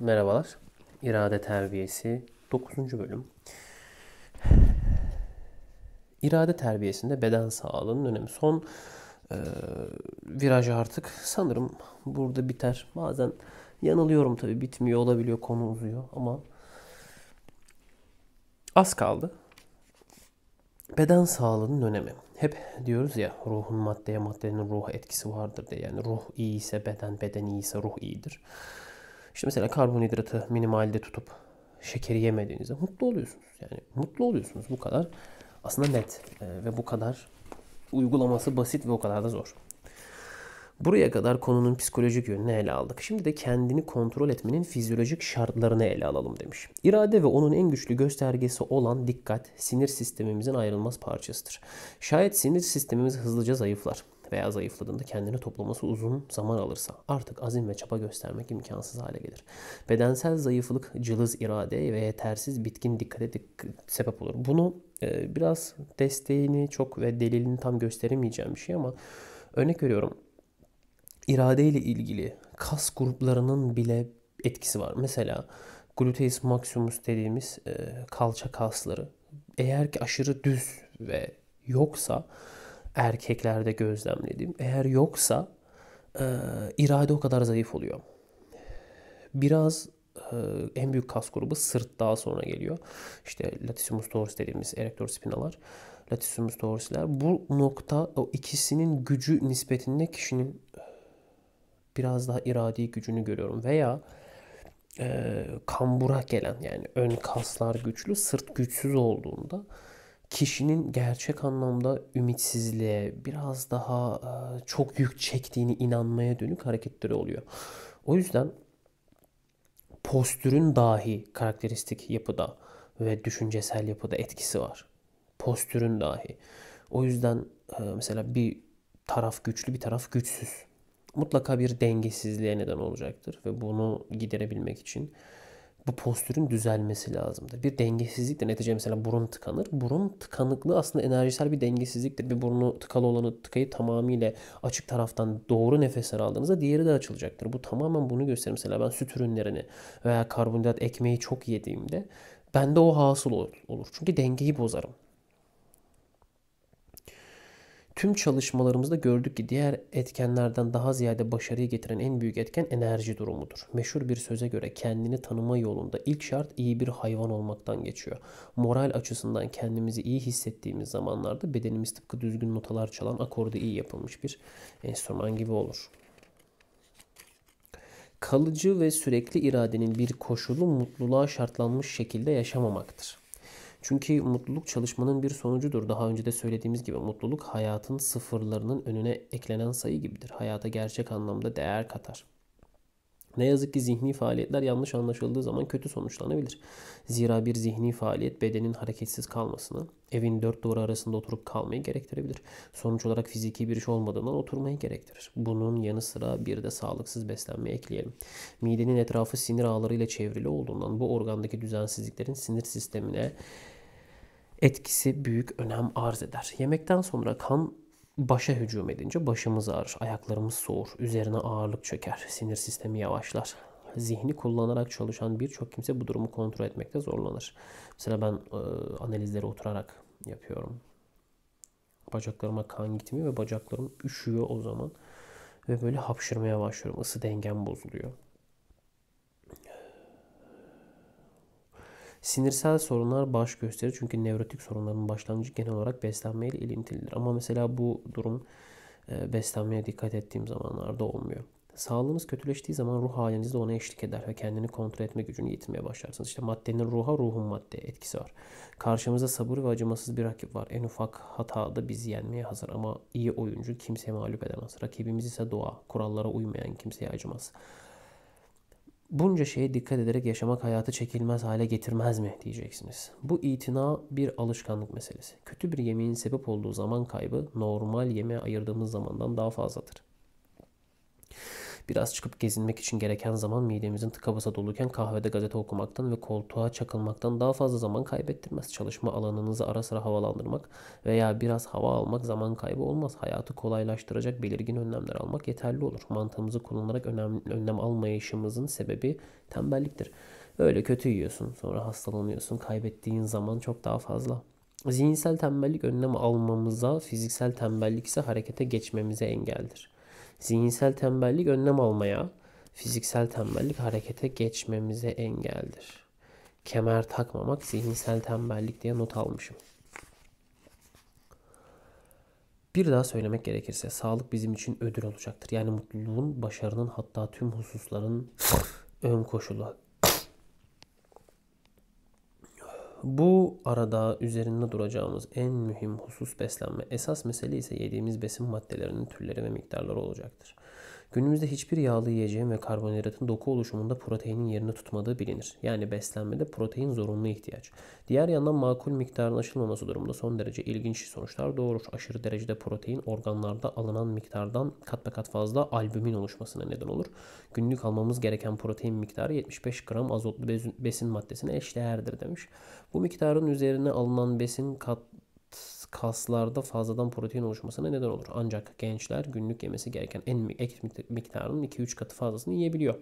Merhabalar. İrade terbiyesi 9. bölüm. İrade terbiyesinde beden sağlığının önemi. Son e, viraj artık sanırım burada biter. Bazen yanılıyorum tabii bitmiyor olabiliyor konu uzuyor ama az kaldı. Beden sağlığının önemi. Hep diyoruz ya ruhun maddeye maddenin ruha etkisi vardır diye. Yani ruh iyi ise beden, beden iyi ise ruh iyidir. İşte mesela karbonhidratı minimalde tutup şekeri yemediğinizde mutlu oluyorsunuz. Yani mutlu oluyorsunuz bu kadar. Aslında net e, ve bu kadar uygulaması basit ve o kadar da zor. Buraya kadar konunun psikolojik yönünü ele aldık. Şimdi de kendini kontrol etmenin fizyolojik şartlarını ele alalım demiş. İrade ve onun en güçlü göstergesi olan dikkat sinir sistemimizin ayrılmaz parçasıdır. Şayet sinir sistemimiz hızlıca zayıflar veya zayıfladığında kendini toplaması uzun zaman alırsa artık azim ve çaba göstermek imkansız hale gelir. Bedensel zayıflık cılız irade ve yetersiz bitkin dikkate dik sebep olur. Bunu e, biraz desteğini çok ve delilini tam gösteremeyeceğim bir şey ama örnek veriyorum İrade ile ilgili kas gruplarının bile etkisi var. Mesela gluteus maximus dediğimiz e, kalça kasları eğer ki aşırı düz ve yoksa erkeklerde gözlemledim. Eğer yoksa e, irade o kadar zayıf oluyor. Biraz e, en büyük kas grubu sırt daha sonra geliyor. İşte latissimus dorsi dediğimiz erector spinalar, latissimus dorsiler. Bu nokta o ikisinin gücü nispetinde kişinin e, biraz daha iradi gücünü görüyorum veya e, kambura gelen yani ön kaslar güçlü, sırt güçsüz olduğunda kişinin gerçek anlamda ümitsizliğe, biraz daha e, çok yük çektiğini inanmaya dönük hareketleri oluyor. O yüzden postürün dahi karakteristik yapıda ve düşüncesel yapıda etkisi var. Postürün dahi. O yüzden e, mesela bir taraf güçlü, bir taraf güçsüz. Mutlaka bir dengesizliğe neden olacaktır ve bunu giderebilmek için bu postürün düzelmesi lazımdır. Bir dengesizlik de Netice mesela burun tıkanır. Burun tıkanıklığı aslında enerjisel bir dengesizliktir. Bir burnu tıkalı olanı tıkayıp tamamıyla açık taraftan doğru nefesler aldığınızda diğeri de açılacaktır. Bu tamamen bunu gösterir. Mesela ben süt ürünlerini veya karbonhidrat ekmeği çok yediğimde bende o hasıl olur. Çünkü dengeyi bozarım tüm çalışmalarımızda gördük ki diğer etkenlerden daha ziyade başarıyı getiren en büyük etken enerji durumudur. Meşhur bir söze göre kendini tanıma yolunda ilk şart iyi bir hayvan olmaktan geçiyor. Moral açısından kendimizi iyi hissettiğimiz zamanlarda bedenimiz tıpkı düzgün notalar çalan akorda iyi yapılmış bir enstrüman gibi olur. Kalıcı ve sürekli iradenin bir koşulu mutluluğa şartlanmış şekilde yaşamamaktır. Çünkü mutluluk çalışmanın bir sonucudur. Daha önce de söylediğimiz gibi mutluluk hayatın sıfırlarının önüne eklenen sayı gibidir. Hayata gerçek anlamda değer katar. Ne yazık ki zihni faaliyetler yanlış anlaşıldığı zaman kötü sonuçlanabilir. Zira bir zihni faaliyet bedenin hareketsiz kalmasını, evin dört duvarı arasında oturup kalmayı gerektirebilir. Sonuç olarak fiziki bir iş olmadığından oturmayı gerektirir. Bunun yanı sıra bir de sağlıksız beslenme ekleyelim. Midenin etrafı sinir ağlarıyla çevrili olduğundan bu organdaki düzensizliklerin sinir sistemine etkisi büyük önem arz eder. Yemekten sonra kan başa hücum edince başımız ağrır, ayaklarımız soğur, üzerine ağırlık çöker, sinir sistemi yavaşlar. Zihni kullanarak çalışan birçok kimse bu durumu kontrol etmekte zorlanır. Mesela ben e, analizleri oturarak yapıyorum. Bacaklarıma kan gitmiyor ve bacaklarım üşüyor o zaman. Ve böyle hapşırmaya başlıyorum. Isı dengem bozuluyor. Sinirsel sorunlar baş gösterir. Çünkü nevrotik sorunların başlangıcı genel olarak beslenme ile ilintilidir. Ama mesela bu durum e, beslenmeye dikkat ettiğim zamanlarda olmuyor. Sağlığınız kötüleştiği zaman ruh haliniz de ona eşlik eder ve kendini kontrol etme gücünü yitirmeye başlarsınız. İşte maddenin ruha, ruhun maddeye etkisi var. Karşımızda sabır ve acımasız bir rakip var. En ufak hatada bizi yenmeye hazır ama iyi oyuncu kimseye mağlup edemez. Rakibimiz ise doğa, kurallara uymayan kimseye acımaz. Bunca şeye dikkat ederek yaşamak hayatı çekilmez hale getirmez mi diyeceksiniz. Bu itina bir alışkanlık meselesi. Kötü bir yemeğin sebep olduğu zaman kaybı normal yemeğe ayırdığımız zamandan daha fazladır. Biraz çıkıp gezinmek için gereken zaman midemizin tıka basa doluyken kahvede gazete okumaktan ve koltuğa çakılmaktan daha fazla zaman kaybettirmez. Çalışma alanınızı ara sıra havalandırmak veya biraz hava almak zaman kaybı olmaz. Hayatı kolaylaştıracak belirgin önlemler almak yeterli olur. Mantığımızı kullanarak önem, önlem almayışımızın sebebi tembelliktir. Öyle kötü yiyorsun, sonra hastalanıyorsun, kaybettiğin zaman çok daha fazla. Zihinsel tembellik önlem almamıza, fiziksel tembellik ise harekete geçmemize engeldir.'' Zihinsel tembellik önlem almaya, fiziksel tembellik harekete geçmemize engeldir. Kemer takmamak zihinsel tembellik diye not almışım. Bir daha söylemek gerekirse sağlık bizim için ödül olacaktır. Yani mutluluğun, başarının hatta tüm hususların ön koşulu. Bu arada üzerinde duracağımız en mühim husus beslenme. Esas mesele ise yediğimiz besin maddelerinin türleri ve miktarları olacaktır. Günümüzde hiçbir yağlı yiyeceğin ve karbonhidratın doku oluşumunda proteinin yerini tutmadığı bilinir. Yani beslenmede protein zorunlu ihtiyaç. Diğer yandan makul miktarın aşılmaması durumunda son derece ilginç sonuçlar doğurur. Aşırı derecede protein organlarda alınan miktardan kat be kat fazla albümin oluşmasına neden olur. Günlük almamız gereken protein miktarı 75 gram azotlu besin maddesine eşdeğerdir demiş. Bu miktarın üzerine alınan besin kat kaslarda fazladan protein oluşmasına neden olur. Ancak gençler günlük yemesi gereken en ek miktarının 2-3 katı fazlasını yiyebiliyor.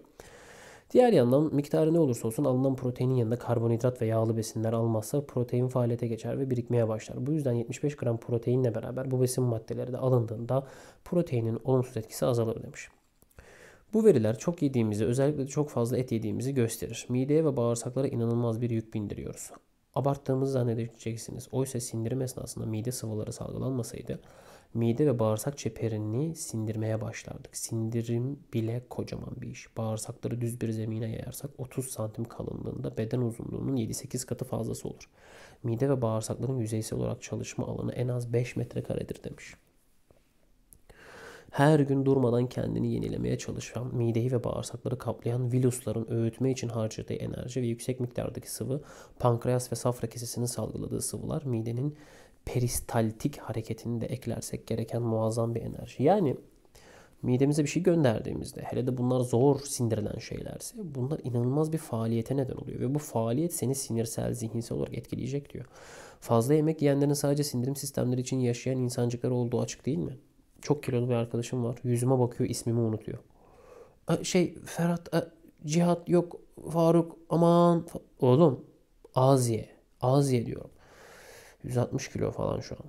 Diğer yandan miktarı ne olursa olsun alınan proteinin yanında karbonhidrat ve yağlı besinler almazsa protein faaliyete geçer ve birikmeye başlar. Bu yüzden 75 gram proteinle beraber bu besin maddeleri de alındığında proteinin olumsuz etkisi azalır demiş. Bu veriler çok yediğimizi özellikle çok fazla et yediğimizi gösterir. Mideye ve bağırsaklara inanılmaz bir yük bindiriyoruz abarttığımızı zannedeceksiniz. Oysa sindirim esnasında mide sıvıları salgılanmasaydı mide ve bağırsak çeperini sindirmeye başlardık. Sindirim bile kocaman bir iş. Bağırsakları düz bir zemine yayarsak 30 santim kalınlığında beden uzunluğunun 7-8 katı fazlası olur. Mide ve bağırsakların yüzeysel olarak çalışma alanı en az 5 metrekaredir demiş. Her gün durmadan kendini yenilemeye çalışan, mideyi ve bağırsakları kaplayan virüslerin öğütme için harcadığı enerji ve yüksek miktardaki sıvı, pankreas ve safra kesesinin salgıladığı sıvılar midenin peristaltik hareketini de eklersek gereken muazzam bir enerji. Yani midemize bir şey gönderdiğimizde hele de bunlar zor sindirilen şeylerse bunlar inanılmaz bir faaliyete neden oluyor. Ve bu faaliyet seni sinirsel, zihinsel olarak etkileyecek diyor. Fazla yemek yiyenlerin sadece sindirim sistemleri için yaşayan insancıklar olduğu açık değil mi? çok kilolu bir arkadaşım var. Yüzüme bakıyor ismimi unutuyor. A, e, şey Ferhat, a, e, Cihat yok, Faruk aman. Fa Oğlum az ye. Az ye diyorum. 160 kilo falan şu an.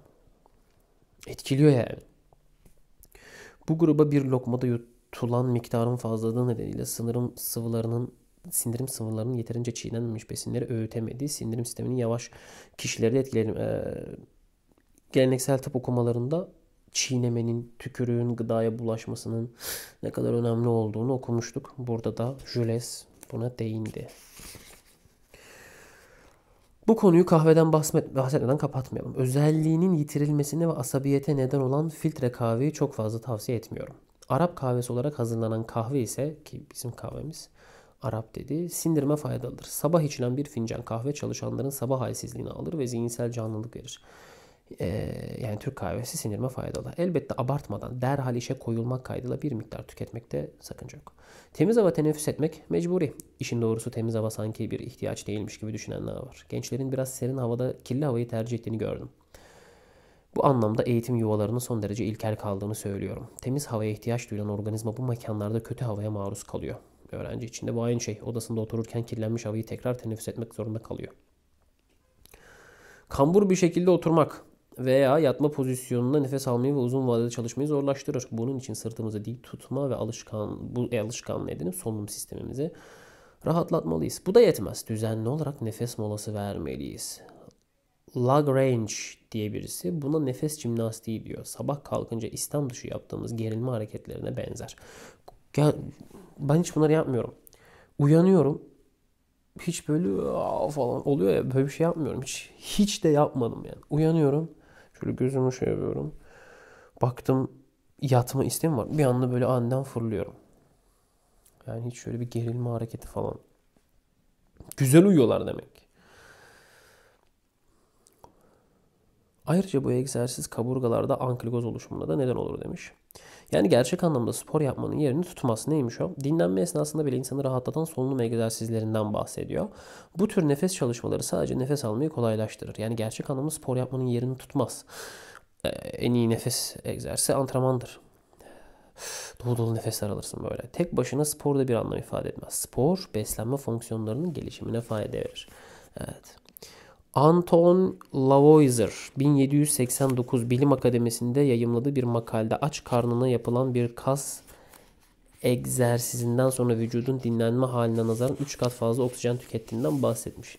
Etkiliyor yani. Bu gruba bir lokmada yutulan miktarın fazlalığı nedeniyle sınırım sıvılarının sindirim sıvılarının yeterince çiğnenmemiş besinleri öğütemediği sindirim sisteminin yavaş kişilerde etkilerim. Ee, geleneksel tıp okumalarında çiğnemenin, tükürüğün gıdaya bulaşmasının ne kadar önemli olduğunu okumuştuk. Burada da Jules buna değindi. Bu konuyu kahveden bahsetmeden kapatmayalım. Özelliğinin yitirilmesine ve asabiyete neden olan filtre kahveyi çok fazla tavsiye etmiyorum. Arap kahvesi olarak hazırlanan kahve ise ki bizim kahvemiz Arap dedi sindirme faydalıdır. Sabah içilen bir fincan kahve çalışanların sabah halsizliğini alır ve zihinsel canlılık verir. Ee, yani Türk kahvesi sinirime faydalı. Elbette abartmadan derhal işe koyulmak kaydıyla bir miktar tüketmekte sakınca yok. Temiz hava teneffüs etmek mecburi. İşin doğrusu temiz hava sanki bir ihtiyaç değilmiş gibi düşünenler var. Gençlerin biraz serin havada kirli havayı tercih ettiğini gördüm. Bu anlamda eğitim yuvalarının son derece ilkel kaldığını söylüyorum. Temiz havaya ihtiyaç duyulan organizma bu mekanlarda kötü havaya maruz kalıyor. Öğrenci için de bu aynı şey. Odasında otururken kirlenmiş havayı tekrar teneffüs etmek zorunda kalıyor. Kambur bir şekilde oturmak veya yatma pozisyonunda nefes almayı ve uzun vadede çalışmayı zorlaştırır. Bunun için sırtımızı dik tutma ve alışkan bu e, alışkanlığı edinip solunum sistemimizi rahatlatmalıyız. Bu da yetmez. Düzenli olarak nefes molası vermeliyiz. Lagrange diye birisi buna nefes jimnastiği diyor. Sabah kalkınca İslam dışı yaptığımız gerilme hareketlerine benzer. Ya, ben hiç bunları yapmıyorum. Uyanıyorum. Hiç böyle falan oluyor ya böyle bir şey yapmıyorum. Hiç, hiç de yapmadım yani. Uyanıyorum. Şöyle gözümü şey yapıyorum. Baktım yatma isteğim var. Bir anda böyle aniden fırlıyorum. Yani hiç şöyle bir gerilme hareketi falan. Güzel uyuyorlar demek. Ayrıca bu egzersiz kaburgalarda ankligoz oluşumuna da neden olur demiş. Yani gerçek anlamda spor yapmanın yerini tutması Neymiş o? Dinlenme esnasında bile insanı rahatlatan solunum egzersizlerinden bahsediyor. Bu tür nefes çalışmaları sadece nefes almayı kolaylaştırır. Yani gerçek anlamda spor yapmanın yerini tutmaz. Ee, en iyi nefes egzersizi antrenmandır. Dolu dolu nefesler alırsın böyle. Tek başına spor da bir anlam ifade etmez. Spor beslenme fonksiyonlarının gelişimine fayda verir. Evet. Anton Lavoisier 1789 Bilim Akademisi'nde yayımladığı bir makalede aç karnına yapılan bir kas egzersizinden sonra vücudun dinlenme haline nazaran 3 kat fazla oksijen tükettiğinden bahsetmiş.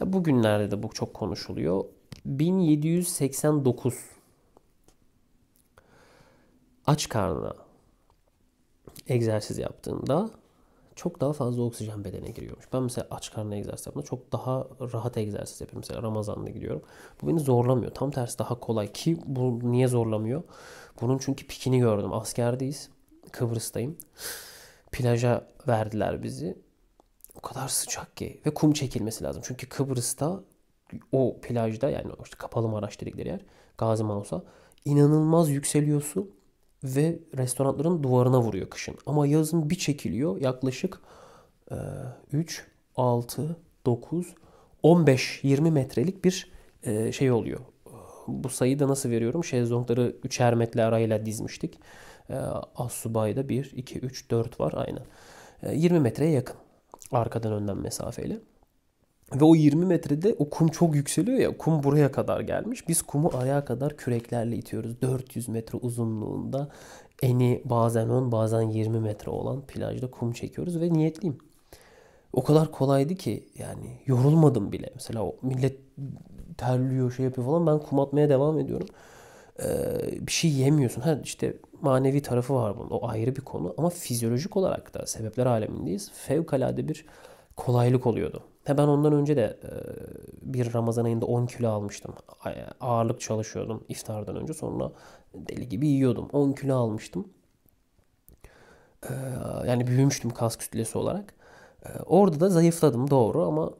Ya bugünlerde de bu çok konuşuluyor. 1789 aç karnına egzersiz yaptığında çok daha fazla oksijen bedene giriyormuş. Ben mesela aç karnına egzersiz yaptığımda çok daha rahat egzersiz yapıyorum. Mesela Ramazan'da gidiyorum. Bu beni zorlamıyor. Tam tersi daha kolay ki bu niye zorlamıyor? Bunun çünkü pikini gördüm. Askerdeyiz. Kıbrıs'tayım. Plaja verdiler bizi. O kadar sıcak ki ve kum çekilmesi lazım. Çünkü Kıbrıs'ta o plajda yani işte kapalı Maraş dedikleri yer Gazi Manus'a inanılmaz yükseliyorsun ve restoranların duvarına vuruyor kışın. Ama yazın bir çekiliyor yaklaşık e, 3, 6, 9, 15-20 metrelik bir e, şey oluyor. Bu sayıyı da nasıl veriyorum? Şezlongları üçer metre arayla dizmiştik. E, Assubay'da 1, 2, 3, 4 var aynı. E, 20 metreye yakın arkadan önden mesafeyle. Ve o 20 metrede o kum çok yükseliyor ya. Kum buraya kadar gelmiş. Biz kumu ayağa kadar küreklerle itiyoruz. 400 metre uzunluğunda eni bazen 10 bazen 20 metre olan plajda kum çekiyoruz ve niyetliyim. O kadar kolaydı ki yani yorulmadım bile. Mesela o millet terliyor şey yapıyor falan ben kum atmaya devam ediyorum. Ee, bir şey yemiyorsun. Ha işte manevi tarafı var bunun. O ayrı bir konu ama fizyolojik olarak da sebepler alemindeyiz. Fevkalade bir kolaylık oluyordu. Ve ben ondan önce de bir Ramazan ayında 10 kilo almıştım. Ağırlık çalışıyordum iftardan önce. Sonra deli gibi yiyordum. 10 kilo almıştım. Yani büyümüştüm kas kütlesi olarak. Orada da zayıfladım doğru ama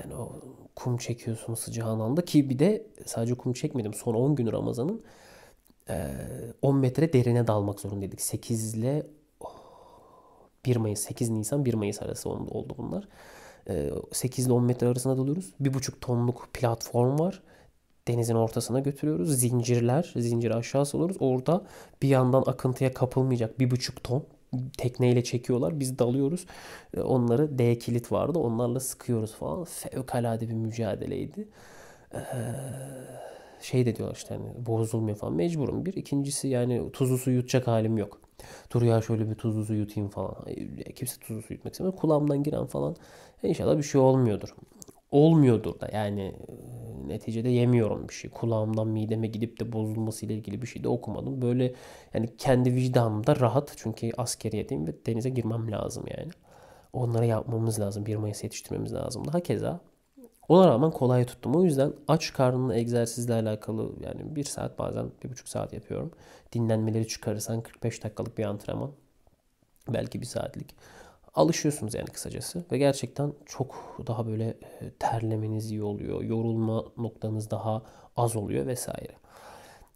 yani o kum çekiyorsun sıcağın anda ki bir de sadece kum çekmedim. Son 10 gün Ramazan'ın 10 metre derine dalmak zorundaydık. 8 ile 1 Mayıs, 8 Nisan, 1 Mayıs arası oldu bunlar. 8 ee, ile 10 metre arasında dalıyoruz. 1,5 tonluk platform var. Denizin ortasına götürüyoruz. Zincirler, zinciri aşağı salıyoruz. Orada bir yandan akıntıya kapılmayacak 1,5 ton tekneyle çekiyorlar. Biz dalıyoruz. Ee, onları D kilit vardı. Onlarla sıkıyoruz falan. Fevkalade bir mücadeleydi. Ee, şey de diyorlar işte hani bozulmuyor falan. Mecburum bir. ikincisi yani tuzlu su yutacak halim yok. Dur ya şöyle bir tuzlu su yutayım falan. Kimse tuzlu su yutmak istemiyor. Kulağımdan giren falan. E, inşallah bir şey olmuyordur. Olmuyordur da yani e, neticede yemiyorum bir şey. Kulağımdan mideme gidip de bozulması ile ilgili bir şey de okumadım. Böyle yani kendi vicdanımda rahat çünkü askeriyedeyim ve denize girmem lazım yani. Onlara yapmamız lazım. 1 Mayıs yetiştirmemiz lazım. Daha keza Buna rağmen kolay tuttum. O yüzden aç karnına egzersizle alakalı yani bir saat bazen bir buçuk saat yapıyorum. Dinlenmeleri çıkarırsan 45 dakikalık bir antrenman. Belki bir saatlik. Alışıyorsunuz yani kısacası. Ve gerçekten çok daha böyle e, terlemeniz iyi oluyor. Yorulma noktanız daha az oluyor vesaire.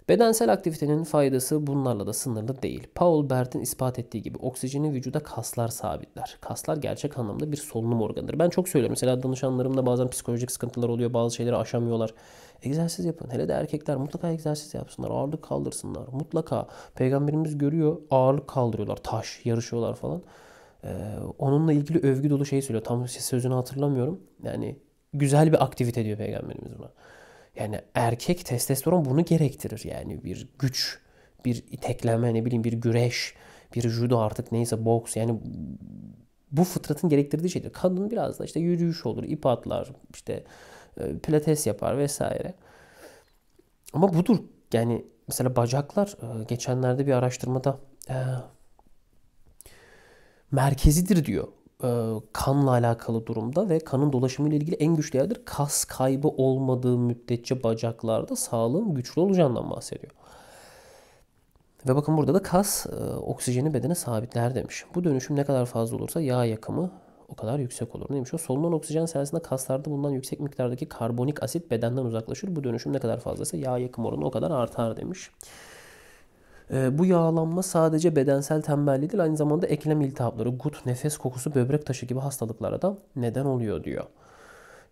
Bedensel aktivitenin faydası bunlarla da sınırlı değil. Paul Bert'in ispat ettiği gibi oksijeni vücuda kaslar sabitler. Kaslar gerçek anlamda bir solunum organıdır. Ben çok söylüyorum. Mesela danışanlarımda bazen psikolojik sıkıntılar oluyor. Bazı şeyleri aşamıyorlar. Egzersiz yapın. Hele de erkekler mutlaka egzersiz yapsınlar. Ağırlık kaldırsınlar. Mutlaka. Peygamberimiz görüyor. Ağırlık kaldırıyorlar. Taş, yarışıyorlar falan. Ee, onunla ilgili övgü dolu şey söylüyor. Tam sözünü hatırlamıyorum. Yani güzel bir aktivite diyor Peygamberimiz buna. Yani erkek testosteron bunu gerektirir. Yani bir güç, bir iteklenme, ne bileyim bir güreş, bir judo artık neyse boks yani bu fıtratın gerektirdiği şeydir. Kadın biraz da işte yürüyüş olur, ip atlar, işte e, pilates yapar vesaire. Ama budur. Yani mesela bacaklar e, geçenlerde bir araştırmada e, merkezidir diyor e, kanla alakalı durumda ve kanın dolaşımı ile ilgili en güçlü yerdir. Kas kaybı olmadığı müddetçe bacaklarda sağlığın güçlü olacağından bahsediyor. Ve bakın burada da kas e, oksijeni bedene sabitler demiş. Bu dönüşüm ne kadar fazla olursa yağ yakımı o kadar yüksek olur. Neymiş o? Solunan oksijen sayesinde kaslarda bulunan yüksek miktardaki karbonik asit bedenden uzaklaşır. Bu dönüşüm ne kadar fazlaysa yağ yakım oranı o kadar artar demiş. Ee, bu yağlanma sadece bedensel tembelliği değil aynı zamanda eklem iltihapları, gut, nefes kokusu, böbrek taşı gibi hastalıklara da neden oluyor diyor.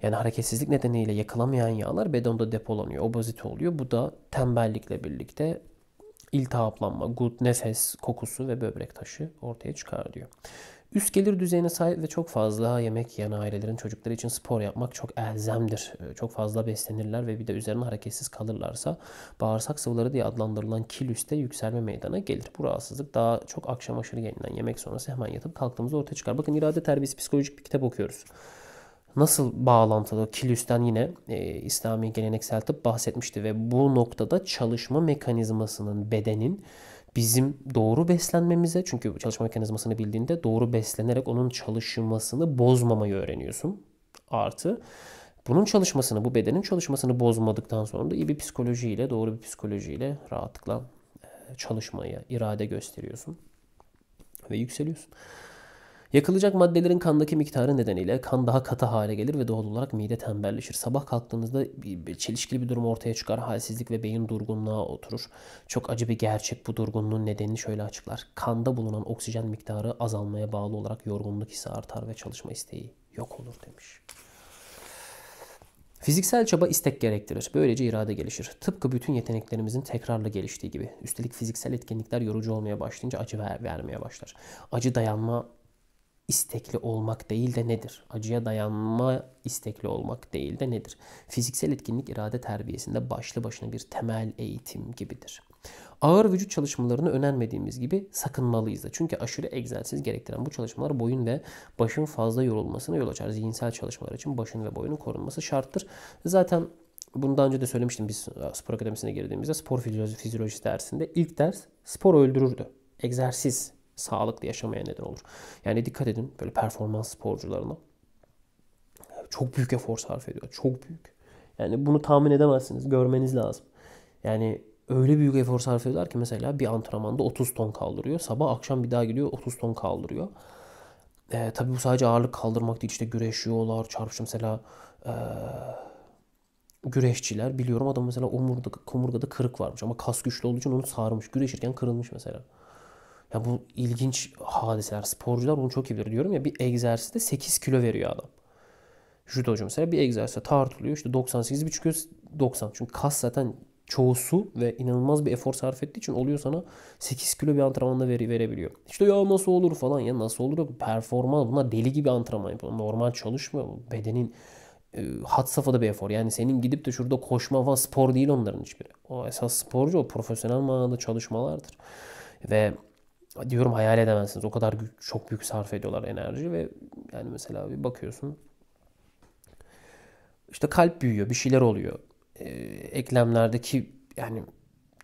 Yani hareketsizlik nedeniyle yakılamayan yağlar bedende depolanıyor, obezite oluyor. Bu da tembellikle birlikte iltihaplanma, gut, nefes kokusu ve böbrek taşı ortaya çıkar diyor. Üst gelir düzeyine sahip ve çok fazla yemek yiyen ailelerin çocukları için spor yapmak çok elzemdir. Ee, çok fazla beslenirler ve bir de üzerine hareketsiz kalırlarsa bağırsak sıvıları diye adlandırılan kilüste yükselme meydana gelir. Bu rahatsızlık daha çok akşam aşırı yenilen yemek sonrası hemen yatıp kalktığımızda ortaya çıkar. Bakın irade terbiyesi psikolojik bir kitap okuyoruz nasıl bağlantılı kilüsten yine e, İslami geleneksel tıp bahsetmişti ve bu noktada çalışma mekanizmasının bedenin bizim doğru beslenmemize çünkü çalışma mekanizmasını bildiğinde doğru beslenerek onun çalışmasını bozmamayı öğreniyorsun. Artı bunun çalışmasını, bu bedenin çalışmasını bozmadıktan sonra da iyi bir psikolojiyle, doğru bir psikolojiyle rahatlıkla çalışmaya irade gösteriyorsun ve yükseliyorsun. Yakılacak maddelerin kandaki miktarı nedeniyle kan daha katı hale gelir ve doğal olarak mide tembelleşir. Sabah kalktığınızda bir çelişkili bir durum ortaya çıkar. Halsizlik ve beyin durgunluğa oturur. Çok acı bir gerçek bu durgunluğun nedenini şöyle açıklar. Kanda bulunan oksijen miktarı azalmaya bağlı olarak yorgunluk hissi artar ve çalışma isteği yok olur demiş. Fiziksel çaba istek gerektirir. Böylece irade gelişir. Tıpkı bütün yeteneklerimizin tekrarla geliştiği gibi. Üstelik fiziksel etkinlikler yorucu olmaya başlayınca acı ver vermeye başlar. Acı dayanma istekli olmak değil de nedir? Acıya dayanma istekli olmak değil de nedir? Fiziksel etkinlik irade terbiyesinde başlı başına bir temel eğitim gibidir. Ağır vücut çalışmalarını önermediğimiz gibi sakınmalıyız da. Çünkü aşırı egzersiz gerektiren bu çalışmalar boyun ve başın fazla yorulmasına yol açar. Zihinsel çalışmalar için başın ve boyunun korunması şarttır. Zaten bunu daha önce de söylemiştim biz e, spor akademisine girdiğimizde spor fizyolojisi dersinde ilk ders spor öldürürdü. Egzersiz sağlıklı yaşamaya neden olur. Yani dikkat edin böyle performans sporcularına. Çok büyük efor sarf ediyor. Çok büyük. Yani bunu tahmin edemezsiniz. Görmeniz lazım. Yani öyle büyük efor sarf ediyorlar ki mesela bir antrenmanda 30 ton kaldırıyor. Sabah akşam bir daha gidiyor 30 ton kaldırıyor. E, tabii bu sadece ağırlık kaldırmak değil. işte güreşiyorlar, çarpışım mesela e, güreşçiler biliyorum adam mesela omurda, komurgada kırık varmış ama kas güçlü olduğu için onu sarmış. Güreşirken kırılmış mesela. Ya bu ilginç hadiseler. Sporcular bunu çok iyi bilir. Diyorum ya bir egzersizde 8 kilo veriyor adam. Judocu mesela bir egzersizde tartılıyor. İşte 98 çıkıyor 90. Çünkü kas zaten çoğu su ve inanılmaz bir efor sarf ettiği için oluyor sana 8 kilo bir antrenmanda veri, verebiliyor. İşte ya nasıl olur falan ya nasıl olur Performans bunlar deli gibi antrenman yapıyor. Normal çalışmıyor. Bedenin e, hat safhada bir efor. Yani senin gidip de şurada koşma falan spor değil onların hiçbiri. O esas sporcu o profesyonel manada çalışmalardır. Ve diyorum hayal edemezsiniz. O kadar çok büyük sarf ediyorlar enerji ve yani mesela bir bakıyorsun işte kalp büyüyor, bir şeyler oluyor. Ee, eklemlerdeki yani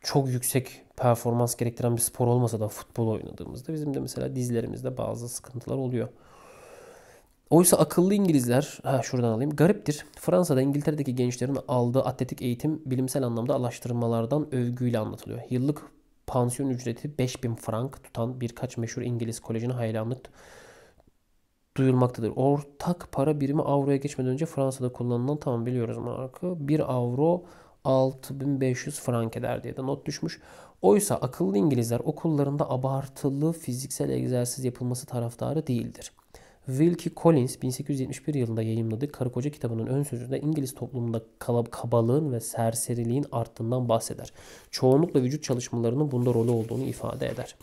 çok yüksek performans gerektiren bir spor olmasa da futbol oynadığımızda bizim de mesela dizlerimizde bazı sıkıntılar oluyor. Oysa akıllı İngilizler, ha şuradan alayım, gariptir. Fransa'da İngiltere'deki gençlerin aldığı atletik eğitim bilimsel anlamda araştırmalardan övgüyle anlatılıyor. Yıllık pansiyon ücreti 5000 frank tutan birkaç meşhur İngiliz kolejine hayranlık duyulmaktadır. Ortak para birimi avroya geçmeden önce Fransa'da kullanılan tamam biliyoruz markı 1 avro 6500 frank eder diye de not düşmüş. Oysa akıllı İngilizler okullarında abartılı fiziksel egzersiz yapılması taraftarı değildir. Wilkie Collins 1871 yılında yayımladığı Karı Koca kitabının ön sözünde İngiliz toplumunda kalab kabalığın ve serseriliğin arttığından bahseder. Çoğunlukla vücut çalışmalarının bunda rolü olduğunu ifade eder.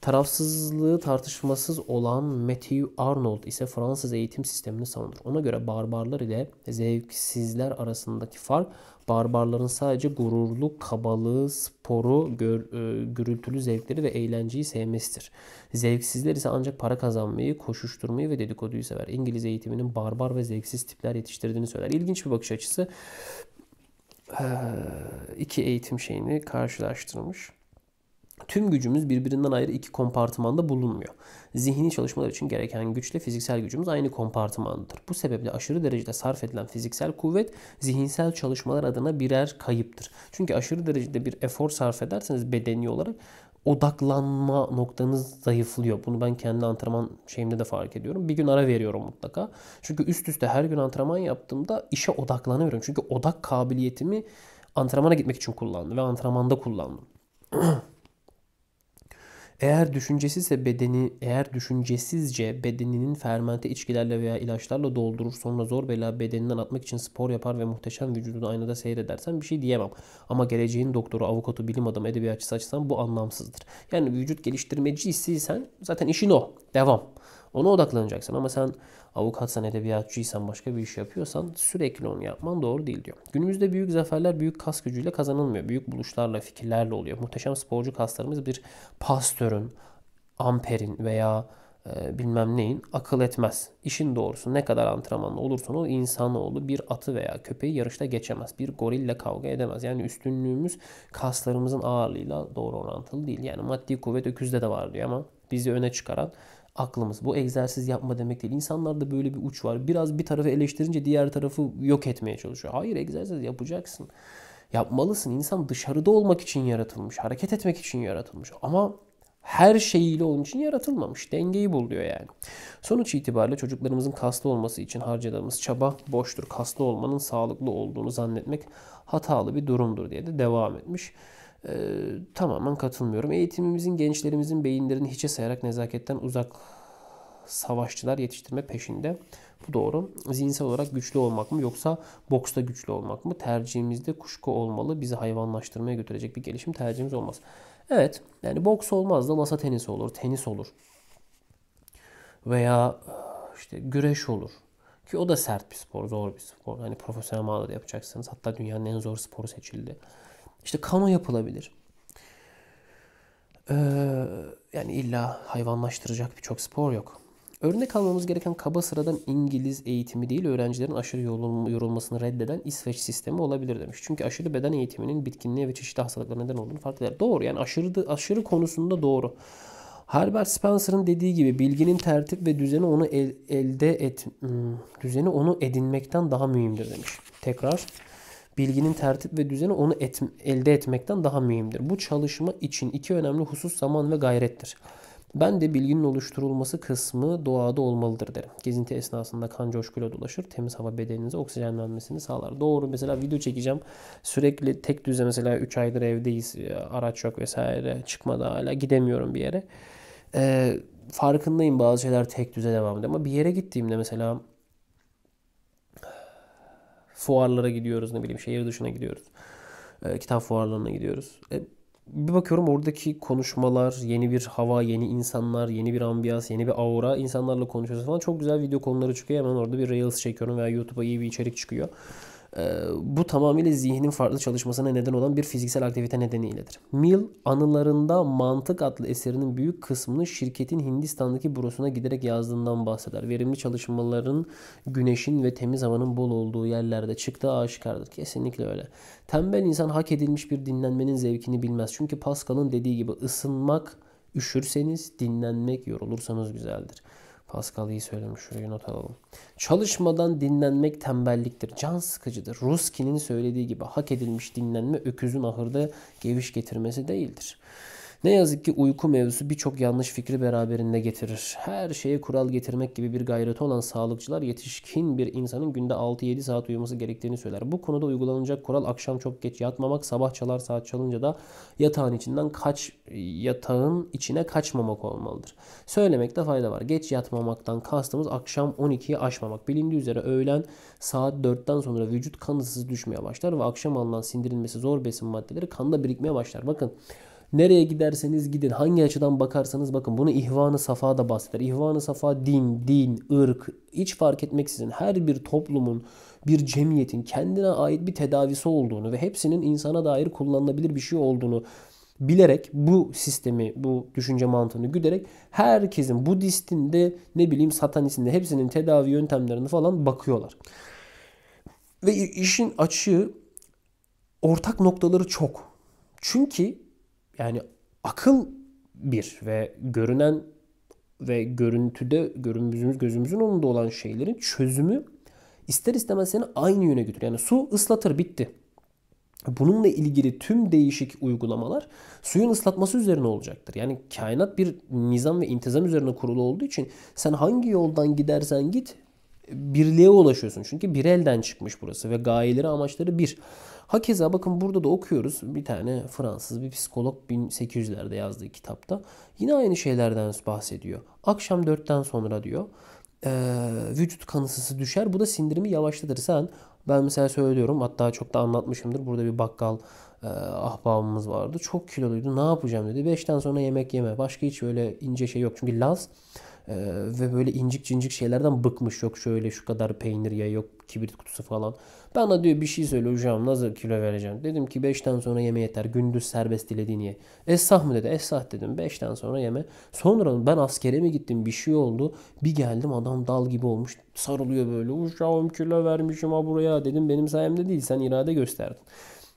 Tarafsızlığı tartışmasız olan Matthew Arnold ise Fransız eğitim sistemini savunur. Ona göre barbarlar ile zevksizler arasındaki fark Barbarların sadece gururlu, kabalığı, sporu, gör, e, gürültülü zevkleri ve eğlenceyi sevmesidir. Zevksizler ise ancak para kazanmayı, koşuşturmayı ve dedikoduyu sever. İngiliz eğitiminin barbar ve zevksiz tipler yetiştirdiğini söyler. İlginç bir bakış açısı. E, iki eğitim şeyini karşılaştırmış. Tüm gücümüz birbirinden ayrı iki kompartımanda bulunmuyor. Zihni çalışmalar için gereken güçle fiziksel gücümüz aynı kompartımandır. Bu sebeple aşırı derecede sarf edilen fiziksel kuvvet zihinsel çalışmalar adına birer kayıptır. Çünkü aşırı derecede bir efor sarf ederseniz bedeni olarak odaklanma noktanız zayıflıyor. Bunu ben kendi antrenman şeyimde de fark ediyorum. Bir gün ara veriyorum mutlaka. Çünkü üst üste her gün antrenman yaptığımda işe odaklanamıyorum. Çünkü odak kabiliyetimi antrenmana gitmek için kullandım ve antrenmanda kullandım. Eğer düşüncesizse bedeni, eğer düşüncesizce bedeninin fermente içkilerle veya ilaçlarla doldurur sonra zor bela bedeninden atmak için spor yapar ve muhteşem vücudunu aynada seyredersen bir şey diyemem. Ama geleceğin doktoru, avukatı, bilim adamı, edebiyatçısı açsan bu anlamsızdır. Yani vücut geliştirmeciysen zaten işin o. Devam. Ona odaklanacaksın ama sen avukatsan, edebiyatçıysan, başka bir iş yapıyorsan sürekli onu yapman doğru değil diyor. Günümüzde büyük zaferler büyük kas gücüyle kazanılmıyor. Büyük buluşlarla, fikirlerle oluyor. Muhteşem sporcu kaslarımız bir pastörün, amperin veya e, bilmem neyin akıl etmez. İşin doğrusu ne kadar antrenmanlı olursan ol insanoğlu bir atı veya köpeği yarışta geçemez. Bir gorille kavga edemez. Yani üstünlüğümüz kaslarımızın ağırlığıyla doğru orantılı değil. Yani maddi kuvvet öküzde de var diyor ama bizi öne çıkaran aklımız. Bu egzersiz yapma demek değil. İnsanlarda böyle bir uç var. Biraz bir tarafı eleştirince diğer tarafı yok etmeye çalışıyor. Hayır egzersiz yapacaksın. Yapmalısın. İnsan dışarıda olmak için yaratılmış. Hareket etmek için yaratılmış. Ama her şeyiyle onun için yaratılmamış. Dengeyi buluyor yani. Sonuç itibariyle çocuklarımızın kaslı olması için harcadığımız çaba boştur. Kaslı olmanın sağlıklı olduğunu zannetmek hatalı bir durumdur diye de devam etmiş e, tamamen katılmıyorum. Eğitimimizin gençlerimizin beyinlerini hiçe sayarak nezaketten uzak savaşçılar yetiştirme peşinde. Bu doğru. Zihinsel olarak güçlü olmak mı yoksa boksta güçlü olmak mı? Tercihimizde kuşku olmalı. Bizi hayvanlaştırmaya götürecek bir gelişim tercihimiz olmaz. Evet yani boks olmaz da masa tenisi olur, tenis olur. Veya işte güreş olur. Ki o da sert bir spor, zor bir spor. Hani profesyonel manada yapacaksınız hatta dünyanın en zor sporu seçildi. İşte kano yapılabilir. Ee, yani illa hayvanlaştıracak birçok spor yok. Örnek almamız gereken kaba sıradan İngiliz eğitimi değil öğrencilerin aşırı yorulmasını reddeden İsveç sistemi olabilir demiş. Çünkü aşırı beden eğitiminin bitkinliğe ve çeşitli hastalıklara neden olduğunu fark eder. Doğru yani aşırı, aşırı konusunda doğru. Herbert Spencer'ın dediği gibi bilginin tertip ve düzeni onu el, elde et hmm, düzeni onu edinmekten daha mühimdir demiş. Tekrar bilginin tertip ve düzeni onu et, elde etmekten daha mühimdir. Bu çalışma için iki önemli husus zaman ve gayrettir. Ben de bilginin oluşturulması kısmı doğada olmalıdır derim. Gezinti esnasında kan coşkuyla dolaşır. Temiz hava bedeninize oksijenlenmesini sağlar. Doğru mesela video çekeceğim. Sürekli tek düze mesela 3 aydır evdeyiz. E, araç yok vesaire. Çıkmadı hala. Gidemiyorum bir yere. Ee, farkındayım bazı şeyler tek düze devam ediyor. Ama bir yere gittiğimde mesela fuarlara gidiyoruz ne bileyim şehir dışına gidiyoruz. E, kitap fuarlarına gidiyoruz. E, bir bakıyorum oradaki konuşmalar, yeni bir hava, yeni insanlar, yeni bir ambiyans, yeni bir aura, insanlarla konuşuyoruz falan. Çok güzel video konuları çıkıyor. Hemen orada bir Reels çekiyorum veya YouTube'a iyi bir içerik çıkıyor. Ee, bu tamamıyla zihnin farklı çalışmasına neden olan bir fiziksel aktivite nedeniyledir. Mill anılarında Mantık adlı eserinin büyük kısmını şirketin Hindistan'daki bürosuna giderek yazdığından bahseder. Verimli çalışmaların güneşin ve temiz havanın bol olduğu yerlerde çıktığı aşikardır. Kesinlikle öyle. Tembel insan hak edilmiş bir dinlenmenin zevkini bilmez. Çünkü Pascal'ın dediği gibi ısınmak üşürseniz, dinlenmek yorulursanız güzeldir. Pascal iyi söylemiş. Şuraya not alalım. Çalışmadan dinlenmek tembelliktir. Can sıkıcıdır. Ruski'nin söylediği gibi hak edilmiş dinlenme öküzün ahırda geviş getirmesi değildir. Ne yazık ki uyku mevzusu birçok yanlış fikri beraberinde getirir. Her şeye kural getirmek gibi bir gayreti olan sağlıkçılar yetişkin bir insanın günde 6-7 saat uyuması gerektiğini söyler. Bu konuda uygulanacak kural akşam çok geç yatmamak, sabah çalar saat çalınca da yatağın içinden kaç yatağın içine kaçmamak olmalıdır. Söylemekte fayda var. Geç yatmamaktan kastımız akşam 12'yi aşmamak. Bilindiği üzere öğlen saat 4'ten sonra vücut kan ısısı düşmeye başlar ve akşam alınan sindirilmesi zor besin maddeleri kanda birikmeye başlar. Bakın Nereye giderseniz gidin, hangi açıdan bakarsanız bakın bunu ihvanı safa da bahseder. İhvanı safa din, din, ırk hiç fark etmeksizin her bir toplumun, bir cemiyetin kendine ait bir tedavisi olduğunu ve hepsinin insana dair kullanılabilir bir şey olduğunu bilerek bu sistemi, bu düşünce mantığını güderek herkesin Budist'in de ne bileyim satanistinde hepsinin tedavi yöntemlerini falan bakıyorlar. Ve işin açığı ortak noktaları çok. Çünkü yani akıl bir ve görünen ve görüntüde görünümüzün gözümüzün önünde olan şeylerin çözümü ister istemez seni aynı yöne götürür. Yani su ıslatır bitti. Bununla ilgili tüm değişik uygulamalar suyun ıslatması üzerine olacaktır. Yani kainat bir nizam ve intizam üzerine kurulu olduğu için sen hangi yoldan gidersen git birliğe ulaşıyorsun. Çünkü bir elden çıkmış burası ve gayeleri amaçları bir. Hakeza bakın burada da okuyoruz. Bir tane Fransız bir psikolog 1800'lerde yazdığı kitapta. Yine aynı şeylerden bahsediyor. Akşam 4'ten sonra diyor e, vücut kanısısı düşer. Bu da sindirimi yavaşlatır. Sen ben mesela söylüyorum hatta çok da anlatmışımdır. Burada bir bakkal e, ahbabımız vardı. Çok kiloluydu. Ne yapacağım dedi. Beşten sonra yemek yeme. Başka hiç öyle ince şey yok. Çünkü Laz e, ve böyle incik cincik şeylerden bıkmış. Yok şöyle şu kadar peynir ye yok kibrit kutusu falan. Bana diyor bir şey söyle hocam nasıl kilo vereceğim. Dedim ki 5'ten sonra yeme yeter. Gündüz serbest dilediğin ye. Esah mı dedi. Esah dedim. 5'ten sonra yeme. Sonra ben askere mi gittim bir şey oldu. Bir geldim adam dal gibi olmuş. Sarılıyor böyle. Hocam kilo vermişim ha buraya. Dedim benim sayemde değil sen irade gösterdin.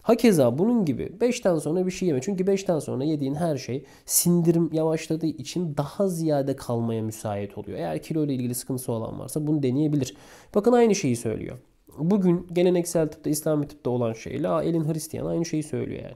Hakeza bunun gibi 5'ten sonra bir şey yeme. Çünkü 5'ten sonra yediğin her şey sindirim yavaşladığı için daha ziyade kalmaya müsait oluyor. Eğer kilo ile ilgili sıkıntısı olan varsa bunu deneyebilir. Bakın aynı şeyi söylüyor. Bugün geleneksel tıpta İslami tıpta olan şeyle elin Hristiyan aynı şeyi söylüyor yani.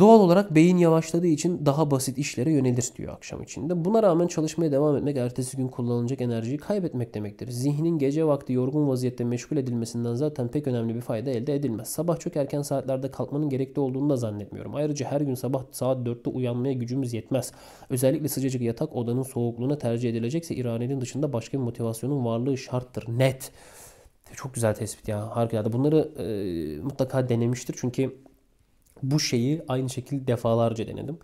Doğal olarak beyin yavaşladığı için daha basit işlere yönelir diyor akşam içinde. Buna rağmen çalışmaya devam etmek ertesi gün kullanılacak enerjiyi kaybetmek demektir. Zihnin gece vakti yorgun vaziyette meşgul edilmesinden zaten pek önemli bir fayda elde edilmez. Sabah çok erken saatlerde kalkmanın gerekli olduğunu da zannetmiyorum. Ayrıca her gün sabah saat 4'te uyanmaya gücümüz yetmez. Özellikle sıcacık yatak odanın soğukluğuna tercih edilecekse iradenin dışında başka bir motivasyonun varlığı şarttır. Net. Çok güzel tespit ya. Harikulade. Bunları e, mutlaka denemiştir. Çünkü bu şeyi aynı şekilde defalarca denedim.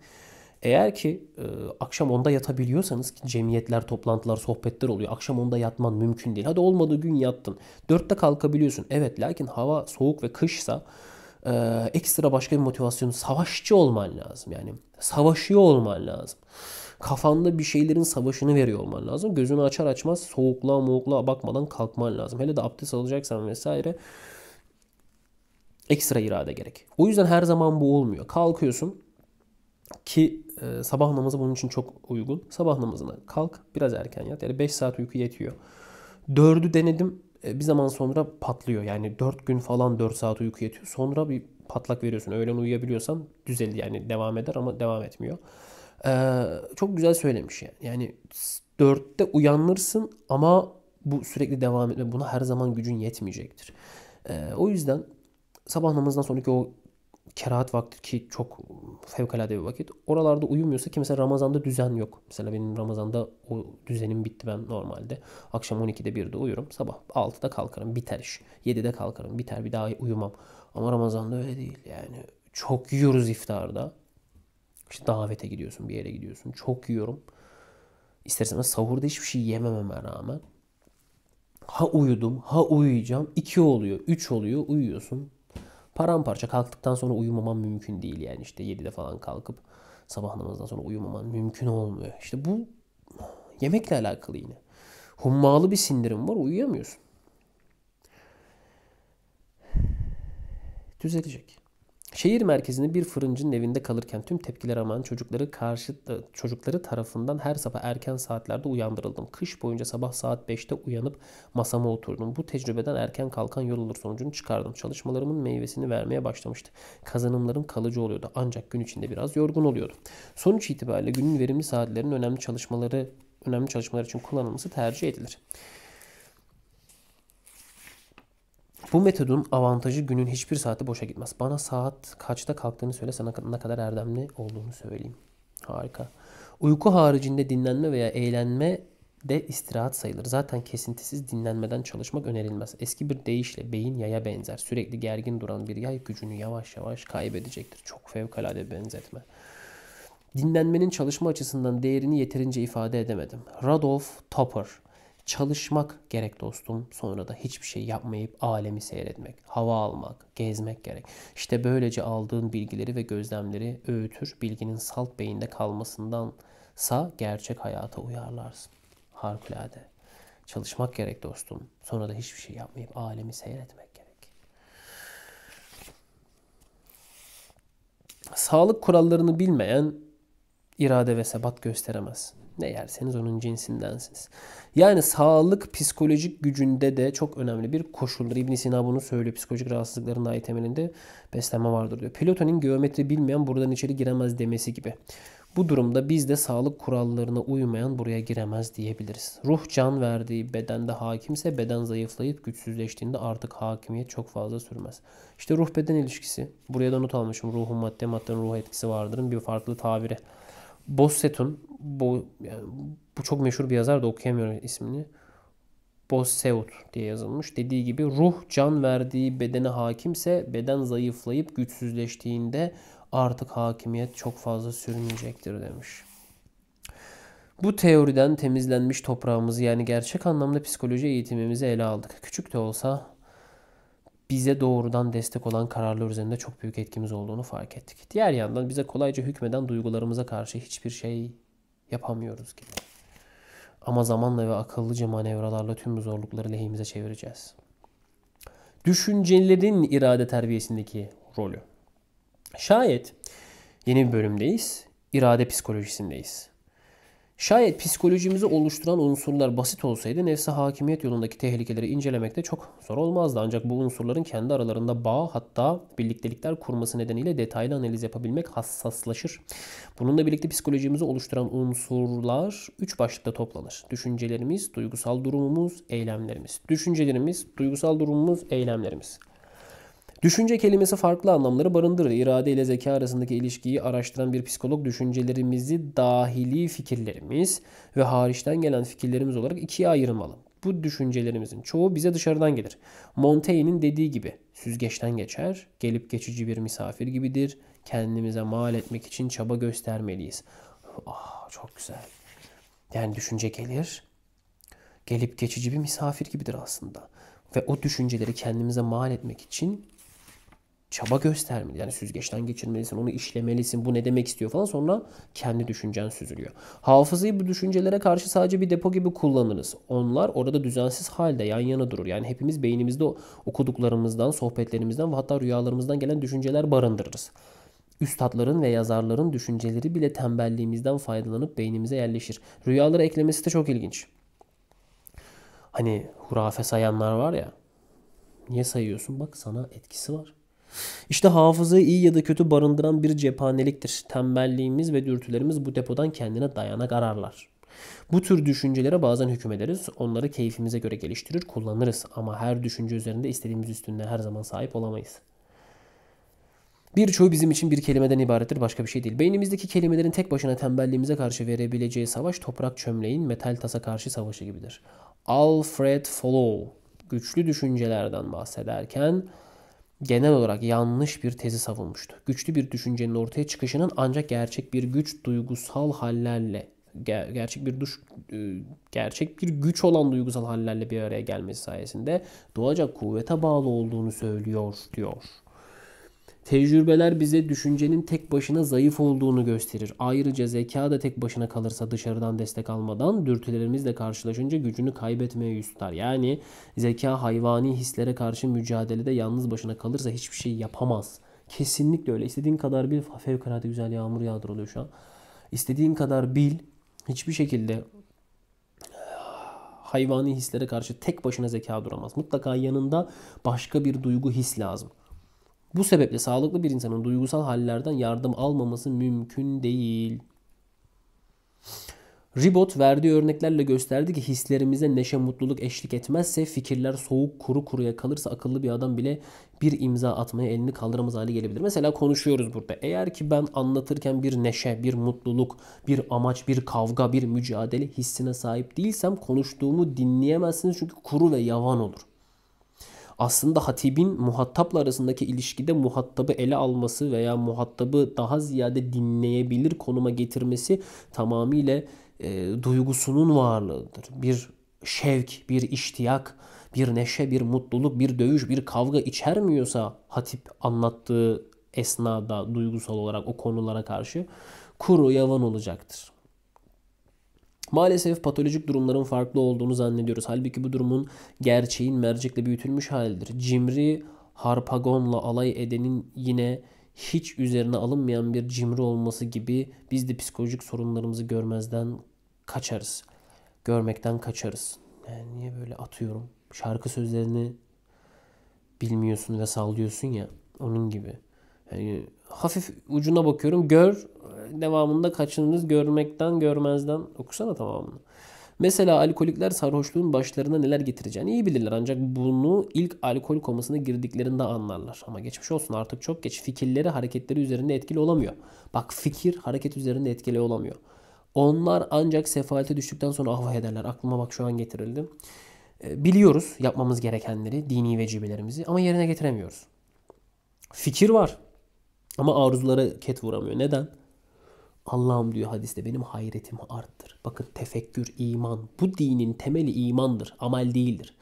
Eğer ki e, akşam onda yatabiliyorsanız ki cemiyetler, toplantılar, sohbetler oluyor. Akşam onda yatman mümkün değil. Hadi olmadığı gün yattın. dörtte kalkabiliyorsun. Evet lakin hava soğuk ve kışsa e, ekstra başka bir motivasyon savaşçı olman lazım. Yani savaşıyor olman lazım. Kafanda bir şeylerin savaşını veriyor olman lazım. Gözünü açar açmaz soğukluğa moğukluğa bakmadan kalkman lazım. Hele de abdest alacaksan vesaire ekstra irade gerek. O yüzden her zaman bu olmuyor. Kalkıyorsun ki e, sabah namazı bunun için çok uygun. Sabah namazına kalk biraz erken yat. Yani 5 saat uyku yetiyor. Dördü denedim e, bir zaman sonra patlıyor. Yani 4 gün falan 4 saat uyku yetiyor. Sonra bir patlak veriyorsun. Öğlen uyuyabiliyorsan düzelir yani devam eder ama devam etmiyor. Ee, çok güzel söylemiş yani. Yani 4'te uyanırsın ama bu sürekli devam etme buna her zaman gücün yetmeyecektir. Ee, o yüzden sabah namazından sonraki o kerahat vakti ki çok fevkalade bir vakit. Oralarda uyumuyorsa ki mesela Ramazan'da düzen yok. Mesela benim Ramazan'da o düzenim bitti ben normalde. Akşam 12'de 1'de uyurum. Sabah 6'da kalkarım biter iş. 7'de kalkarım biter bir daha uyumam. Ama Ramazan'da öyle değil yani. Çok yiyoruz iftarda. İşte davete gidiyorsun bir yere gidiyorsun. Çok yiyorum. İstersen sahurda hiçbir şey yemememe rağmen ha uyudum ha uyuyacağım. 2 oluyor, 3 oluyor, uyuyorsun paramparça kalktıktan sonra uyumaman mümkün değil yani işte 7'de falan kalkıp sabah namazından sonra uyumaman mümkün olmuyor. İşte bu yemekle alakalı yine. Hummalı bir sindirim var uyuyamıyorsun. Düzelecek. Şehir merkezinde bir fırıncının evinde kalırken tüm tepkiler aman çocukları karşı çocukları tarafından her sabah erken saatlerde uyandırıldım. Kış boyunca sabah saat 5'te uyanıp masama oturdum. Bu tecrübeden erken kalkan yol sonucunu çıkardım. Çalışmalarımın meyvesini vermeye başlamıştı. Kazanımlarım kalıcı oluyordu ancak gün içinde biraz yorgun oluyordum. Sonuç itibariyle günün verimli saatlerinin önemli çalışmaları önemli çalışmalar için kullanılması tercih edilir. Bu metodun avantajı günün hiçbir saati boşa gitmez. Bana saat kaçta kalktığını söyle sana ne kadar erdemli olduğunu söyleyeyim. Harika. Uyku haricinde dinlenme veya eğlenme de istirahat sayılır. Zaten kesintisiz dinlenmeden çalışmak önerilmez. Eski bir deyişle beyin yaya benzer. Sürekli gergin duran bir yay gücünü yavaş yavaş kaybedecektir. Çok fevkalade benzetme. Dinlenmenin çalışma açısından değerini yeterince ifade edemedim. Radolf Topper Çalışmak gerek dostum. Sonra da hiçbir şey yapmayıp alemi seyretmek, hava almak, gezmek gerek. İşte böylece aldığın bilgileri ve gözlemleri öğütür, bilginin salt beyinde kalmasındansa gerçek hayata uyarlarsın. Harikulade. Çalışmak gerek dostum. Sonra da hiçbir şey yapmayıp alemi seyretmek gerek. Sağlık kurallarını bilmeyen irade ve sebat gösteremez. Ne yerseniz onun cinsindensiniz. Yani sağlık psikolojik gücünde de çok önemli bir koşuldur. ibn Sina bunu söylüyor. Psikolojik rahatsızlıkların dahi temelinde beslenme vardır diyor. Platon'un geometri bilmeyen buradan içeri giremez demesi gibi. Bu durumda biz de sağlık kurallarına uymayan buraya giremez diyebiliriz. Ruh can verdiği bedende hakimse beden zayıflayıp güçsüzleştiğinde artık hakimiyet çok fazla sürmez. İşte ruh beden ilişkisi. Buraya da not almışım. Ruhun madde maddenin ruh etkisi vardırın bir farklı tabiri. Bossetun bu, yani bu çok meşhur bir yazar da okuyamıyorum ismini. Bosseut diye yazılmış. Dediği gibi ruh can verdiği bedene hakimse beden zayıflayıp güçsüzleştiğinde artık hakimiyet çok fazla sürmeyecektir demiş. Bu teoriden temizlenmiş toprağımızı yani gerçek anlamda psikoloji eğitimimizi ele aldık. Küçük de olsa bize doğrudan destek olan kararlar üzerinde çok büyük etkimiz olduğunu fark ettik. Diğer yandan bize kolayca hükmeden duygularımıza karşı hiçbir şey yapamıyoruz gibi. Ama zamanla ve akıllıca manevralarla tüm bu zorlukları lehimize çevireceğiz. Düşüncelerin irade terbiyesindeki rolü. Şayet yeni bir bölümdeyiz, irade psikolojisindeyiz. Şayet psikolojimizi oluşturan unsurlar basit olsaydı nefse hakimiyet yolundaki tehlikeleri incelemekte çok zor olmazdı. Ancak bu unsurların kendi aralarında bağ hatta birliktelikler kurması nedeniyle detaylı analiz yapabilmek hassaslaşır. Bununla birlikte psikolojimizi oluşturan unsurlar üç başlıkta toplanır. Düşüncelerimiz, duygusal durumumuz, eylemlerimiz. Düşüncelerimiz, duygusal durumumuz, eylemlerimiz. Düşünce kelimesi farklı anlamları barındırır. İrade ile zeka arasındaki ilişkiyi araştıran bir psikolog düşüncelerimizi dahili fikirlerimiz ve hariçten gelen fikirlerimiz olarak ikiye ayırmalı. Bu düşüncelerimizin çoğu bize dışarıdan gelir. Montaigne'in dediği gibi süzgeçten geçer, gelip geçici bir misafir gibidir. Kendimize mal etmek için çaba göstermeliyiz. Ah çok güzel. Yani düşünce gelir, gelip geçici bir misafir gibidir aslında. Ve o düşünceleri kendimize mal etmek için çaba göstermeli. Yani süzgeçten geçirmelisin, onu işlemelisin, bu ne demek istiyor falan. Sonra kendi düşüncen süzülüyor. Hafızayı bu düşüncelere karşı sadece bir depo gibi kullanırız. Onlar orada düzensiz halde yan yana durur. Yani hepimiz beynimizde okuduklarımızdan, sohbetlerimizden ve hatta rüyalarımızdan gelen düşünceler barındırırız. Üstadların ve yazarların düşünceleri bile tembelliğimizden faydalanıp beynimize yerleşir. Rüyaları eklemesi de çok ilginç. Hani hurafe sayanlar var ya. Niye sayıyorsun? Bak sana etkisi var. İşte hafızayı iyi ya da kötü barındıran bir cephaneliktir. Tembelliğimiz ve dürtülerimiz bu depodan kendine dayanak ararlar. Bu tür düşüncelere bazen hükmederiz, Onları keyfimize göre geliştirir, kullanırız. Ama her düşünce üzerinde istediğimiz üstünlüğe her zaman sahip olamayız. Birçoğu bizim için bir kelimeden ibarettir, başka bir şey değil. Beynimizdeki kelimelerin tek başına tembelliğimize karşı verebileceği savaş toprak çömleğin metal tasa karşı savaşı gibidir. Alfred Follow güçlü düşüncelerden bahsederken genel olarak yanlış bir tezi savunmuştu. Güçlü bir düşüncenin ortaya çıkışının ancak gerçek bir güç duygusal hallerle gerçek bir duş e, gerçek bir güç olan duygusal hallerle bir araya gelmesi sayesinde doğacak kuvvete bağlı olduğunu söylüyor diyor. Tecrübeler bize düşüncenin tek başına zayıf olduğunu gösterir. Ayrıca zeka da tek başına kalırsa dışarıdan destek almadan dürtülerimizle karşılaşınca gücünü kaybetmeye yüz tutar. Yani zeka hayvani hislere karşı mücadelede yalnız başına kalırsa hiçbir şey yapamaz. Kesinlikle öyle. İstediğin kadar bil fevkalade güzel yağmur yağdırılıyor şu an. İstediğin kadar bil hiçbir şekilde hayvani hislere karşı tek başına zeka duramaz. Mutlaka yanında başka bir duygu his lazım. Bu sebeple sağlıklı bir insanın duygusal hallerden yardım almaması mümkün değil. Ribot verdiği örneklerle gösterdi ki hislerimize neşe mutluluk eşlik etmezse fikirler soğuk kuru kuruya kalırsa akıllı bir adam bile bir imza atmaya elini kaldıramaz hale gelebilir. Mesela konuşuyoruz burada. Eğer ki ben anlatırken bir neşe, bir mutluluk, bir amaç, bir kavga, bir mücadele hissine sahip değilsem konuştuğumu dinleyemezsiniz çünkü kuru ve yavan olur aslında hatibin muhatapla arasındaki ilişkide muhatabı ele alması veya muhatabı daha ziyade dinleyebilir konuma getirmesi tamamıyla e, duygusunun varlığıdır. Bir şevk, bir iştiyak, bir neşe, bir mutluluk, bir dövüş, bir kavga içermiyorsa hatip anlattığı esnada duygusal olarak o konulara karşı kuru yavan olacaktır. Maalesef patolojik durumların farklı olduğunu zannediyoruz. Halbuki bu durumun gerçeğin mercekle büyütülmüş halidir. Cimri harpagonla alay edenin yine hiç üzerine alınmayan bir cimri olması gibi biz de psikolojik sorunlarımızı görmezden kaçarız. Görmekten kaçarız. Yani niye böyle atıyorum? Şarkı sözlerini bilmiyorsun ve sallıyorsun ya onun gibi. Yani hafif ucuna bakıyorum. Gör devamında kaçınınız görmekten görmezden okusana tamamını. Mesela alkolikler sarhoşluğun başlarına neler getireceğini iyi bilirler ancak bunu ilk alkol komasına girdiklerinde anlarlar. Ama geçmiş olsun artık çok geç fikirleri hareketleri üzerinde etkili olamıyor. Bak fikir hareket üzerinde etkili olamıyor. Onlar ancak sefalete düştükten sonra ahvah ederler. Aklıma bak şu an getirildi. Ee, biliyoruz yapmamız gerekenleri, dini vecibelerimizi ama yerine getiremiyoruz. Fikir var. Ama arzulara ket vuramıyor. Neden? Allah'ım diyor hadiste benim hayretimi arttır. Bakın tefekkür, iman. Bu dinin temeli imandır. Amel değildir.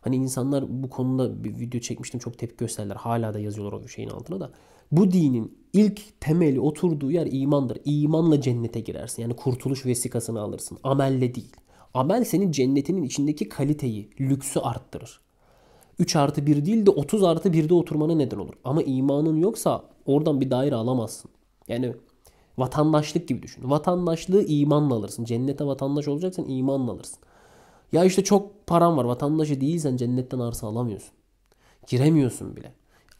Hani insanlar bu konuda bir video çekmiştim çok tepki gösterler Hala da yazıyorlar o şeyin altına da. Bu dinin ilk temeli oturduğu yer imandır. İmanla cennete girersin. Yani kurtuluş vesikasını alırsın. Amelle değil. Amel senin cennetinin içindeki kaliteyi, lüksü arttırır. 3 artı 1 değil de 30 artı 1'de oturmana neden olur. Ama imanın yoksa Oradan bir daire alamazsın. Yani vatandaşlık gibi düşün. Vatandaşlığı imanla alırsın. Cennete vatandaş olacaksan imanla alırsın. Ya işte çok param var. Vatandaşı değilsen cennetten arsa alamıyorsun. Giremiyorsun bile.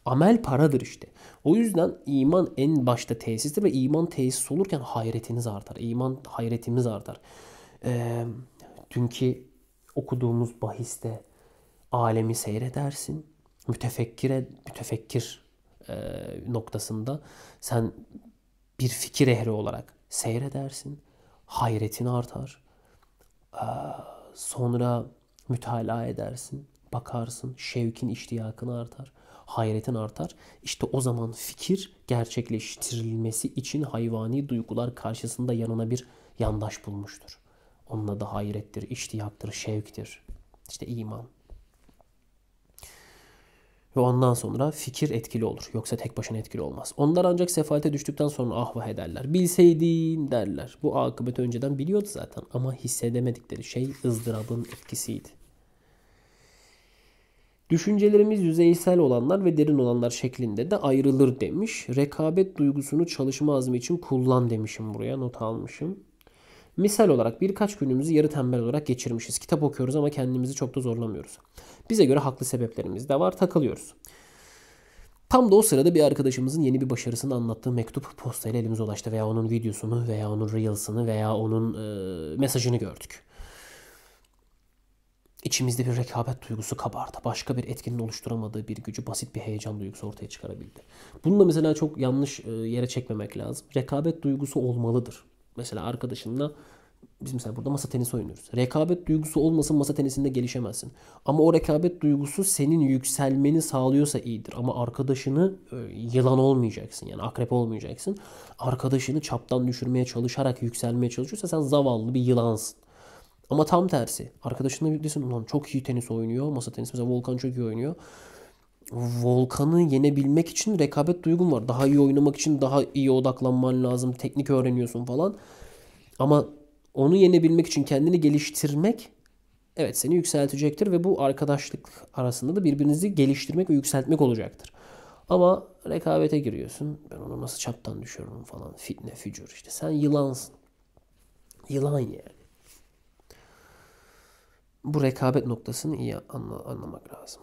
Amel paradır işte. O yüzden iman en başta tesistir ve iman tesis olurken hayretiniz artar. İman hayretimiz artar. Ee, dünkü okuduğumuz bahiste alemi seyredersin. Mütefekkire, mütefekkir e, noktasında sen bir fikir ehri olarak seyredersin. Hayretin artar. E, sonra mütalaa edersin. Bakarsın. Şevkin, iştiyakın artar. Hayretin artar. İşte o zaman fikir gerçekleştirilmesi için hayvani duygular karşısında yanına bir yandaş bulmuştur. Onun adı hayrettir, iştiyaktır, şevktir. İşte iman. Ve ondan sonra fikir etkili olur. Yoksa tek başına etkili olmaz. Onlar ancak sefalete düştükten sonra ah ederler. Bilseydin derler. Bu akıbeti önceden biliyordu zaten ama hissedemedikleri şey ızdırabın etkisiydi. Düşüncelerimiz yüzeysel olanlar ve derin olanlar şeklinde de ayrılır demiş. Rekabet duygusunu çalışma azmi için kullan demişim buraya not almışım. Misal olarak birkaç günümüzü yarı tembel olarak geçirmişiz. Kitap okuyoruz ama kendimizi çok da zorlamıyoruz. Bize göre haklı sebeplerimiz de var. Takılıyoruz. Tam da o sırada bir arkadaşımızın yeni bir başarısını anlattığı mektup postayla elimize ulaştı veya onun videosunu veya onun reels'ını veya onun e, mesajını gördük. İçimizde bir rekabet duygusu kabardı. Başka bir etkinin oluşturamadığı bir gücü basit bir heyecan duygusu ortaya çıkarabildi. Bunu da mesela çok yanlış e, yere çekmemek lazım. Rekabet duygusu olmalıdır. Mesela arkadaşınla biz mesela burada masa tenisi oynuyoruz. Rekabet duygusu olmasa masa tenisinde gelişemezsin. Ama o rekabet duygusu senin yükselmeni sağlıyorsa iyidir. Ama arkadaşını e, yılan olmayacaksın yani akrep olmayacaksın. Arkadaşını çaptan düşürmeye çalışarak yükselmeye çalışıyorsa sen zavallı bir yılansın. Ama tam tersi. Arkadaşına desin ulan çok iyi tenis oynuyor. Masa tenisi mesela Volkan çok iyi oynuyor. Volkan'ı yenebilmek için rekabet duygun var. Daha iyi oynamak için daha iyi odaklanman lazım. Teknik öğreniyorsun falan. Ama onu yenebilmek için kendini geliştirmek evet seni yükseltecektir ve bu arkadaşlık arasında da birbirinizi geliştirmek ve yükseltmek olacaktır. Ama rekabete giriyorsun. Ben onu nasıl çaptan düşürürüm falan. Fitne, fücur işte. Sen yılansın. Yılan yani. Bu rekabet noktasını iyi anla anlamak lazım.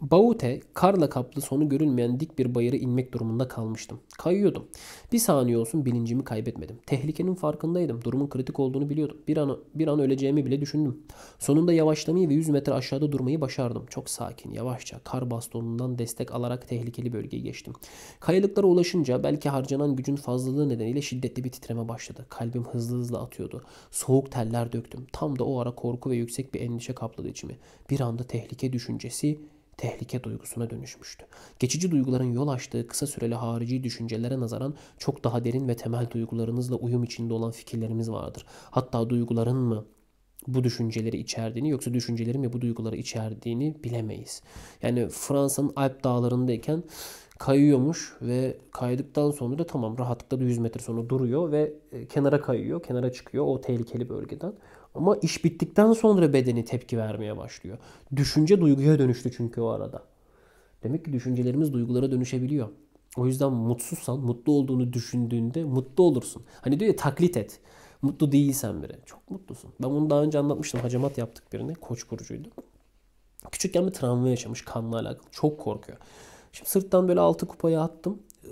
Baute karla kaplı sonu görülmeyen dik bir bayırı inmek durumunda kalmıştım. Kayıyordum. Bir saniye olsun bilincimi kaybetmedim. Tehlikenin farkındaydım. Durumun kritik olduğunu biliyordum. Bir an, bir an öleceğimi bile düşündüm. Sonunda yavaşlamayı ve 100 metre aşağıda durmayı başardım. Çok sakin, yavaşça kar bastonundan destek alarak tehlikeli bölgeyi geçtim. Kayalıklara ulaşınca belki harcanan gücün fazlalığı nedeniyle şiddetli bir titreme başladı. Kalbim hızlı hızlı atıyordu. Soğuk teller döktüm. Tam da o ara korku ve yüksek bir endişe kapladı içimi. Bir anda tehlike düşüncesi tehlike duygusuna dönüşmüştü. Geçici duyguların yol açtığı kısa süreli harici düşüncelere nazaran çok daha derin ve temel duygularınızla uyum içinde olan fikirlerimiz vardır. Hatta duyguların mı bu düşünceleri içerdiğini yoksa düşüncelerin mi bu duyguları içerdiğini bilemeyiz. Yani Fransa'nın Alp dağlarındayken kayıyormuş ve kaydıktan sonra da tamam rahatlıkla 100 metre sonra duruyor ve e, kenara kayıyor, kenara çıkıyor o tehlikeli bölgeden. Ama iş bittikten sonra bedeni tepki vermeye başlıyor. Düşünce duyguya dönüştü çünkü o arada. Demek ki düşüncelerimiz duygulara dönüşebiliyor. O yüzden mutsuzsan mutlu olduğunu düşündüğünde mutlu olursun. Hani diyor ya taklit et. Mutlu değilsen biri. Çok mutlusun. Ben bunu daha önce anlatmıştım. Hacamat yaptık birine. Koç burcuydu. Küçükken bir travma yaşamış kanla alakalı. Çok korkuyor. Şimdi sırttan böyle altı kupaya attım. Ee,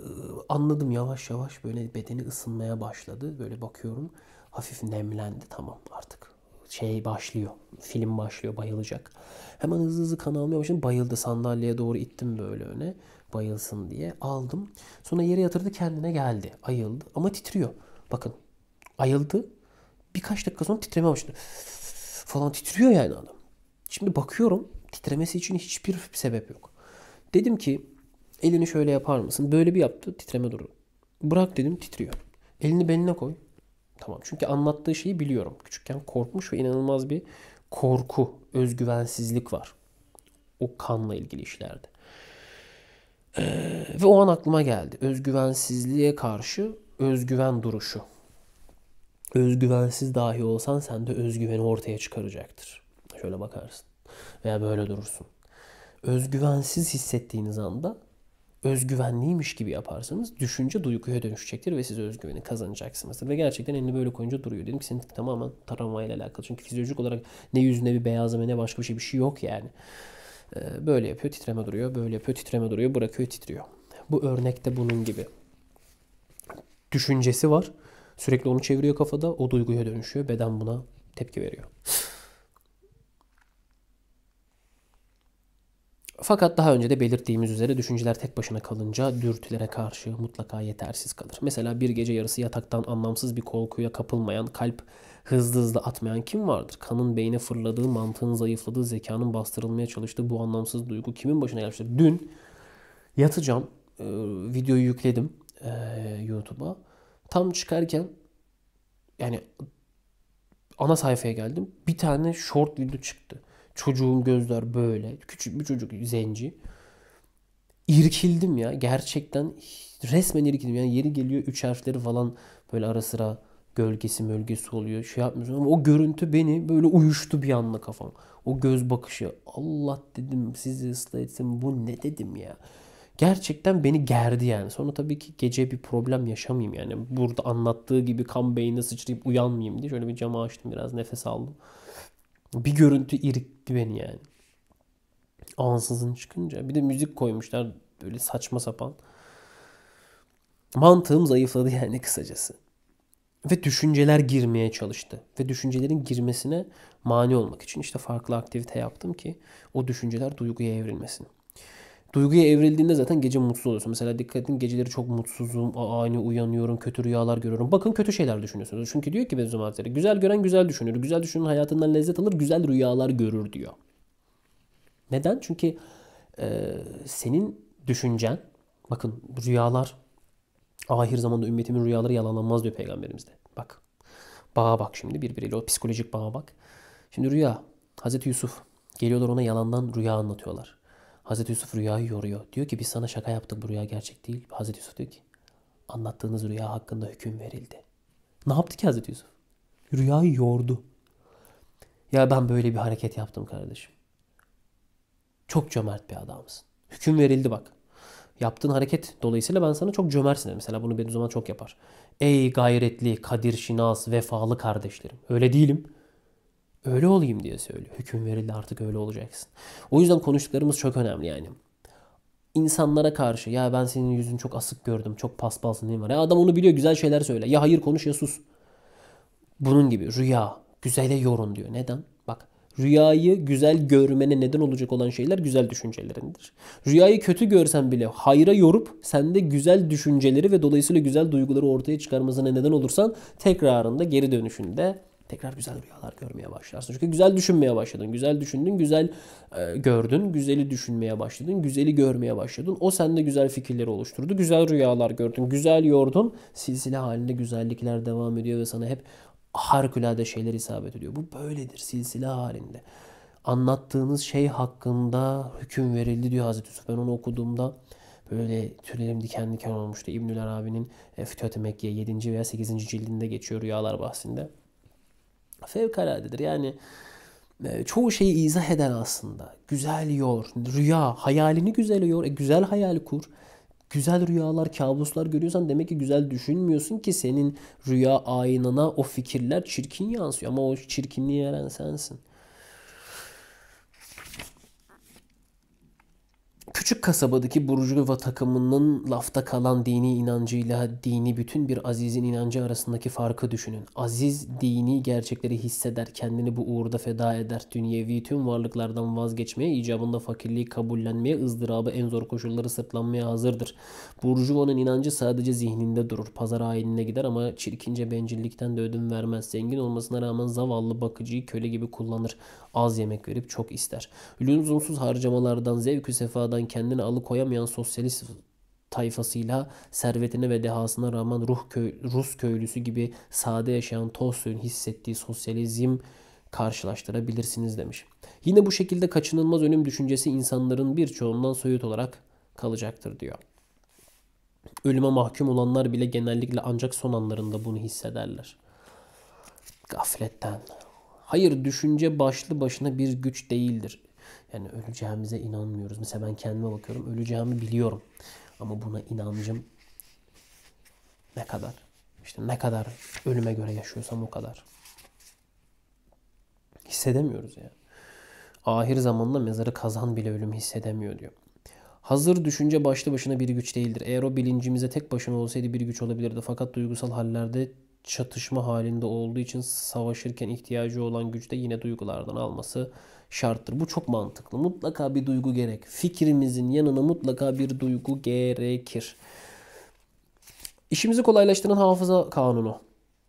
anladım yavaş yavaş böyle bedeni ısınmaya başladı. Böyle bakıyorum hafif nemlendi tamam artık şey başlıyor. Film başlıyor bayılacak. Hemen hızlı hızlı kan almaya başladım. Bayıldı sandalyeye doğru ittim böyle öne. Bayılsın diye aldım. Sonra yere yatırdı kendine geldi. Ayıldı ama titriyor. Bakın ayıldı. Birkaç dakika sonra titreme başladı. Falan titriyor yani adam. Şimdi bakıyorum titremesi için hiçbir sebep yok. Dedim ki elini şöyle yapar mısın? Böyle bir yaptı titreme durdu. Bırak dedim titriyor. Elini beline koy. Tamam çünkü anlattığı şeyi biliyorum. Küçükken korkmuş ve inanılmaz bir korku, özgüvensizlik var. O kanla ilgili işlerde. Ee, ve o an aklıma geldi. Özgüvensizliğe karşı özgüven duruşu. Özgüvensiz dahi olsan sen de özgüveni ortaya çıkaracaktır. Şöyle bakarsın. Veya böyle durursun. Özgüvensiz hissettiğiniz anda özgüvenliymiş gibi yaparsanız düşünce duyguya dönüşecektir ve siz özgüveni kazanacaksınız. Ve gerçekten elini böyle koyunca duruyor. Dedim ki senin tamamen travmayla alakalı. Çünkü fizyolojik olarak ne yüzüne bir beyazlama ne başka bir şey bir şey yok yani. Ee, böyle yapıyor titreme duruyor. Böyle yapıyor titreme duruyor. Bırakıyor titriyor. Bu örnekte bunun gibi. Düşüncesi var. Sürekli onu çeviriyor kafada. O duyguya dönüşüyor. Beden buna tepki veriyor. Fakat daha önce de belirttiğimiz üzere düşünceler tek başına kalınca dürtülere karşı mutlaka yetersiz kalır. Mesela bir gece yarısı yataktan anlamsız bir korkuya kapılmayan, kalp hızlı hızlı atmayan kim vardır? Kanın beyne fırladığı, mantığın zayıfladığı, zekanın bastırılmaya çalıştığı bu anlamsız duygu kimin başına gelmiştir? Dün yatacağım, e, videoyu yükledim e, YouTube'a. Tam çıkarken yani ana sayfaya geldim. Bir tane short video çıktı. Çocuğun gözler böyle. Küçük bir çocuk zenci. İrkildim ya. Gerçekten resmen irkildim. Yani yeri geliyor üç harfleri falan böyle ara sıra gölgesi mölgesi oluyor. Şey yapmıyorum ama o görüntü beni böyle uyuştu bir anda kafam. O göz bakışı. Allah dedim sizi ıslah etsin. Bu ne dedim ya. Gerçekten beni gerdi yani. Sonra tabii ki gece bir problem yaşamayayım yani. Burada anlattığı gibi kan beynine sıçrayıp uyanmayayım diye şöyle bir camı açtım biraz nefes aldım. Bir görüntü irikti beni yani. Ansızın çıkınca. Bir de müzik koymuşlar böyle saçma sapan. Mantığım zayıfladı yani kısacası. Ve düşünceler girmeye çalıştı. Ve düşüncelerin girmesine mani olmak için işte farklı aktivite yaptım ki o düşünceler duyguya evrilmesin. Duyguya evrildiğinde zaten gece mutsuz oluyorsun. Mesela dikkat edin geceleri çok mutsuzum, ani uyanıyorum, kötü rüyalar görüyorum. Bakın kötü şeyler düşünüyorsunuz. Çünkü diyor ki Benzum Hazretleri güzel gören güzel düşünür. Güzel düşünün hayatından lezzet alır, güzel rüyalar görür diyor. Neden? Çünkü e, senin düşüncen, bakın rüyalar, ahir zamanda ümmetimin rüyaları yalanlanmaz diyor Peygamberimiz de. Bak, bağa bak şimdi birbiriyle o psikolojik bağa bak. Şimdi rüya, Hazreti Yusuf geliyorlar ona yalandan rüya anlatıyorlar. Hazreti Yusuf rüyayı yoruyor. Diyor ki biz sana şaka yaptık bu rüya gerçek değil. Hazreti Yusuf diyor ki anlattığınız rüya hakkında hüküm verildi. Ne yaptı ki Hazreti Yusuf? Rüyayı yordu. Ya ben böyle bir hareket yaptım kardeşim. Çok cömert bir adamsın. Hüküm verildi bak. Yaptığın hareket dolayısıyla ben sana çok cömersin. Mesela bunu benim zaman çok yapar. Ey gayretli, kadir şinas, vefalı kardeşlerim. Öyle değilim öyle olayım diye söylüyor. Hüküm verildi artık öyle olacaksın. O yüzden konuştuklarımız çok önemli yani. İnsanlara karşı ya ben senin yüzün çok asık gördüm, çok paspalsın değil mi? Ya adam onu biliyor güzel şeyler söyle. Ya hayır konuş ya sus. Bunun gibi rüya, güzele yorun diyor. Neden? Bak rüyayı güzel görmene neden olacak olan şeyler güzel düşüncelerindir. Rüyayı kötü görsen bile hayra yorup sende güzel düşünceleri ve dolayısıyla güzel duyguları ortaya çıkarmasına neden olursan tekrarında geri dönüşünde tekrar güzel rüyalar görmeye başlarsın. Çünkü güzel düşünmeye başladın. Güzel düşündün, güzel e, gördün, güzeli düşünmeye başladın, güzeli görmeye başladın. O sende güzel fikirleri oluşturdu. Güzel rüyalar gördün, güzel yordun. Silsile halinde güzellikler devam ediyor ve sana hep harikulade şeyler isabet ediyor. Bu böyledir silsile halinde. Anlattığınız şey hakkında hüküm verildi diyor Hazreti Yusuf. Ben onu okuduğumda böyle tüylerim diken diken olmuştu. İbnül Arabi'nin Fütühat-ı Mekke 7. veya 8. cildinde geçiyor rüyalar bahsinde fevkaladedir. Yani e, çoğu şeyi izah eder aslında. Güzel yor, rüya, hayalini güzel yor. E, güzel hayal kur. Güzel rüyalar, kabuslar görüyorsan demek ki güzel düşünmüyorsun ki senin rüya aynına o fikirler çirkin yansıyor. Ama o çirkinliği veren sensin. küçük kasabadaki Burjuva takımının lafta kalan dini inancıyla dini bütün bir Aziz'in inancı arasındaki farkı düşünün. Aziz dini gerçekleri hisseder, kendini bu uğurda feda eder. Dünyevi tüm varlıklardan vazgeçmeye, icabında fakirliği kabullenmeye, ızdırabı en zor koşulları sırtlanmaya hazırdır. Burjuva'nın inancı sadece zihninde durur. Pazar haline gider ama çirkince bencillikten de ödün vermez. Zengin olmasına rağmen zavallı bakıcıyı köle gibi kullanır az yemek verip çok ister. Lüzumsuz harcamalardan, zevkü sefadan kendini alıkoyamayan sosyalist tayfasıyla servetine ve dehasına rağmen ruh köy, Rus köylüsü gibi sade yaşayan Tolstoy'un hissettiği sosyalizm karşılaştırabilirsiniz demiş. Yine bu şekilde kaçınılmaz ölüm düşüncesi insanların birçoğundan soyut olarak kalacaktır diyor. Ölüme mahkum olanlar bile genellikle ancak son anlarında bunu hissederler. Gafletten, Hayır düşünce başlı başına bir güç değildir. Yani öleceğimize inanmıyoruz. Mesela ben kendime bakıyorum öleceğimi biliyorum. Ama buna inancım ne kadar? İşte ne kadar ölüme göre yaşıyorsam o kadar. Hissedemiyoruz ya. Ahir zamanda mezarı kazan bile ölümü hissedemiyor diyor. Hazır düşünce başlı başına bir güç değildir. Eğer o bilincimize tek başına olsaydı bir güç olabilirdi. Fakat duygusal hallerde çatışma halinde olduğu için savaşırken ihtiyacı olan güçte yine duygulardan alması şarttır. Bu çok mantıklı. Mutlaka bir duygu gerek. Fikrimizin yanına mutlaka bir duygu gerekir. İşimizi kolaylaştıran hafıza kanunu.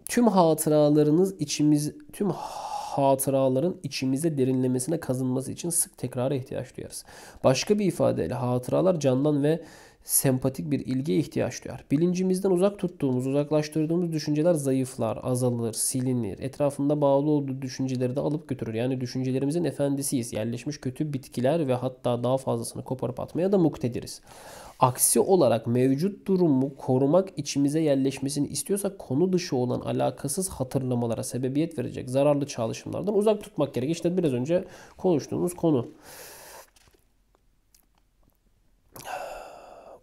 Tüm hatıralarınız içimiz tüm hatıraların içimize derinlemesine kazınması için sık tekrara ihtiyaç duyarız. Başka bir ifadeyle hatıralar candan ve sempatik bir ilgiye ihtiyaç duyar. Bilincimizden uzak tuttuğumuz, uzaklaştırdığımız düşünceler zayıflar, azalır, silinir. Etrafında bağlı olduğu düşünceleri de alıp götürür. Yani düşüncelerimizin efendisiyiz. Yerleşmiş kötü bitkiler ve hatta daha fazlasını koparıp atmaya da muktediriz. Aksi olarak mevcut durumu korumak içimize yerleşmesini istiyorsak konu dışı olan alakasız hatırlamalara sebebiyet verecek zararlı çalışımlardan uzak tutmak gerek. İşte biraz önce konuştuğumuz konu.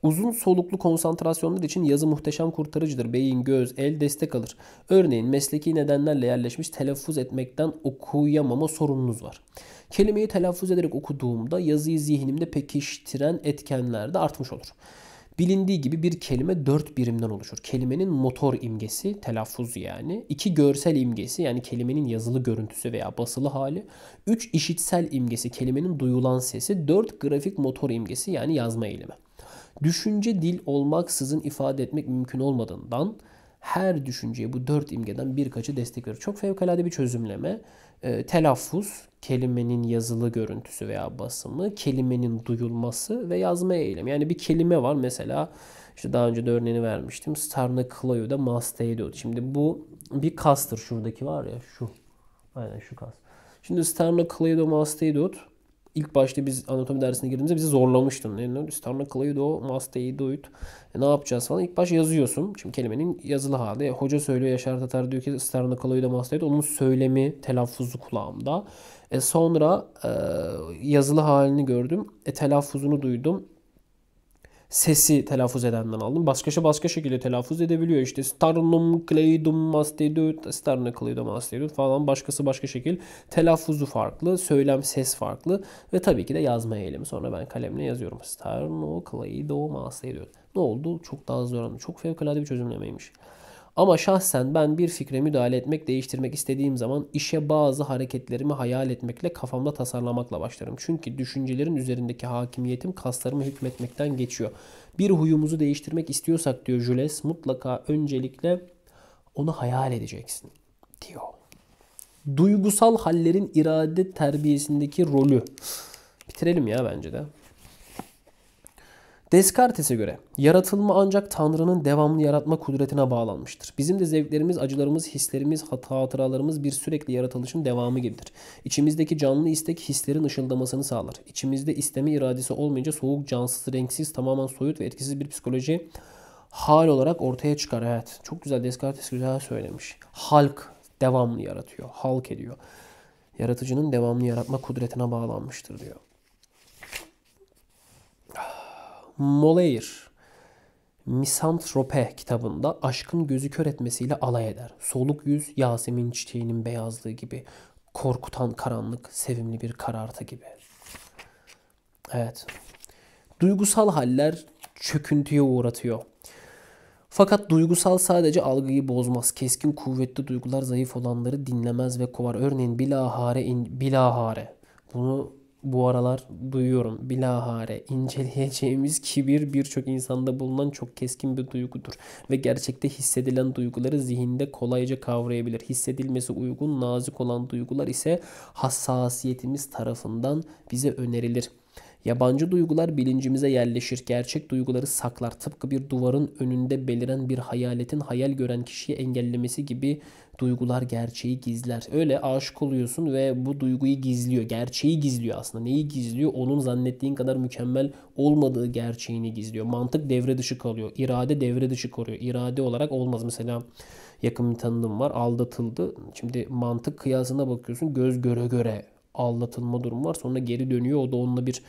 Uzun soluklu konsantrasyonlar için yazı muhteşem kurtarıcıdır. Beyin, göz, el destek alır. Örneğin mesleki nedenlerle yerleşmiş telaffuz etmekten okuyamama sorununuz var. Kelimeyi telaffuz ederek okuduğumda yazıyı zihnimde pekiştiren etkenler de artmış olur. Bilindiği gibi bir kelime dört birimden oluşur. Kelimenin motor imgesi, telaffuz yani. iki görsel imgesi yani kelimenin yazılı görüntüsü veya basılı hali. Üç işitsel imgesi, kelimenin duyulan sesi. Dört grafik motor imgesi yani yazma eylemi. Düşünce dil olmaksızın ifade etmek mümkün olmadığından her düşünceye bu dört imgeden birkaçı destek verir. Çok fevkalade bir çözümleme. E, telaffuz, kelimenin yazılı görüntüsü veya basımı, kelimenin duyulması ve yazma eylemi. Yani bir kelime var mesela işte daha önce de örneğini vermiştim. Starna Cloyo'da Masteydo. Şimdi bu bir kastır şuradaki var ya şu. Aynen şu kas. Şimdi Starna Cloyo'da Masteydo ilk başta biz anatomi dersine girdiğimizde bizi zorlamıştın. Yani sternocleido mastoidoid e, ne yapacağız falan. İlk baş yazıyorsun. Şimdi kelimenin yazılı hali. Hoca söylüyor Yaşar Tatar diyor ki sternocleido mastoid. Onun söylemi telaffuzu kulağımda. E, sonra e, yazılı halini gördüm. E, telaffuzunu duydum sesi telaffuz edenden aldım. Başka Başkaşı başka şekilde telaffuz edebiliyor. İşte sternum kleidum mastedut, sterne kleidum mastedut falan başkası başka şekil. Telaffuzu farklı, söylem ses farklı ve tabii ki de yazma eğilimi. Sonra ben kalemle yazıyorum. Sternum kleidum mastedut. Ne oldu? Çok daha zor. Çok fevkalade bir çözümlemeymiş. Ama şahsen ben bir fikre müdahale etmek, değiştirmek istediğim zaman işe bazı hareketlerimi hayal etmekle kafamda tasarlamakla başlarım. Çünkü düşüncelerin üzerindeki hakimiyetim kaslarımı hükmetmekten geçiyor. Bir huyumuzu değiştirmek istiyorsak diyor Jules mutlaka öncelikle onu hayal edeceksin diyor. Duygusal hallerin irade terbiyesindeki rolü. Bitirelim ya bence de. Descartes'e göre yaratılma ancak Tanrı'nın devamlı yaratma kudretine bağlanmıştır. Bizim de zevklerimiz, acılarımız, hislerimiz, hatıralarımız bir sürekli yaratılışın devamı gibidir. İçimizdeki canlı istek hislerin ışıldamasını sağlar. İçimizde isteme iradesi olmayınca soğuk, cansız, renksiz, tamamen soyut ve etkisiz bir psikoloji hal olarak ortaya çıkar. Evet çok güzel Descartes güzel söylemiş. Halk devamlı yaratıyor, halk ediyor. Yaratıcının devamlı yaratma kudretine bağlanmıştır diyor. Moleir Misantrope kitabında aşkın gözü kör etmesiyle alay eder. Soluk yüz Yasemin çiçeğinin beyazlığı gibi. Korkutan karanlık sevimli bir karartı gibi. Evet. Duygusal haller çöküntüye uğratıyor. Fakat duygusal sadece algıyı bozmaz. Keskin kuvvetli duygular zayıf olanları dinlemez ve kovar. Örneğin bilahare, in, bilahare. Bunu bu aralar duyuyorum bilahare inceleyeceğimiz kibir birçok insanda bulunan çok keskin bir duygudur ve gerçekte hissedilen duyguları zihinde kolayca kavrayabilir. Hissedilmesi uygun nazik olan duygular ise hassasiyetimiz tarafından bize önerilir. Yabancı duygular bilincimize yerleşir. Gerçek duyguları saklar. Tıpkı bir duvarın önünde beliren bir hayaletin hayal gören kişiyi engellemesi gibi Duygular gerçeği gizler. Öyle aşık oluyorsun ve bu duyguyu gizliyor. Gerçeği gizliyor aslında. Neyi gizliyor? Onun zannettiğin kadar mükemmel olmadığı gerçeğini gizliyor. Mantık devre dışı kalıyor. İrade devre dışı koruyor. İrade olarak olmaz. Mesela yakın bir tanıdığım var aldatıldı. Şimdi mantık kıyasına bakıyorsun göz göre göre aldatılma durumu var. Sonra geri dönüyor. O da onunla bir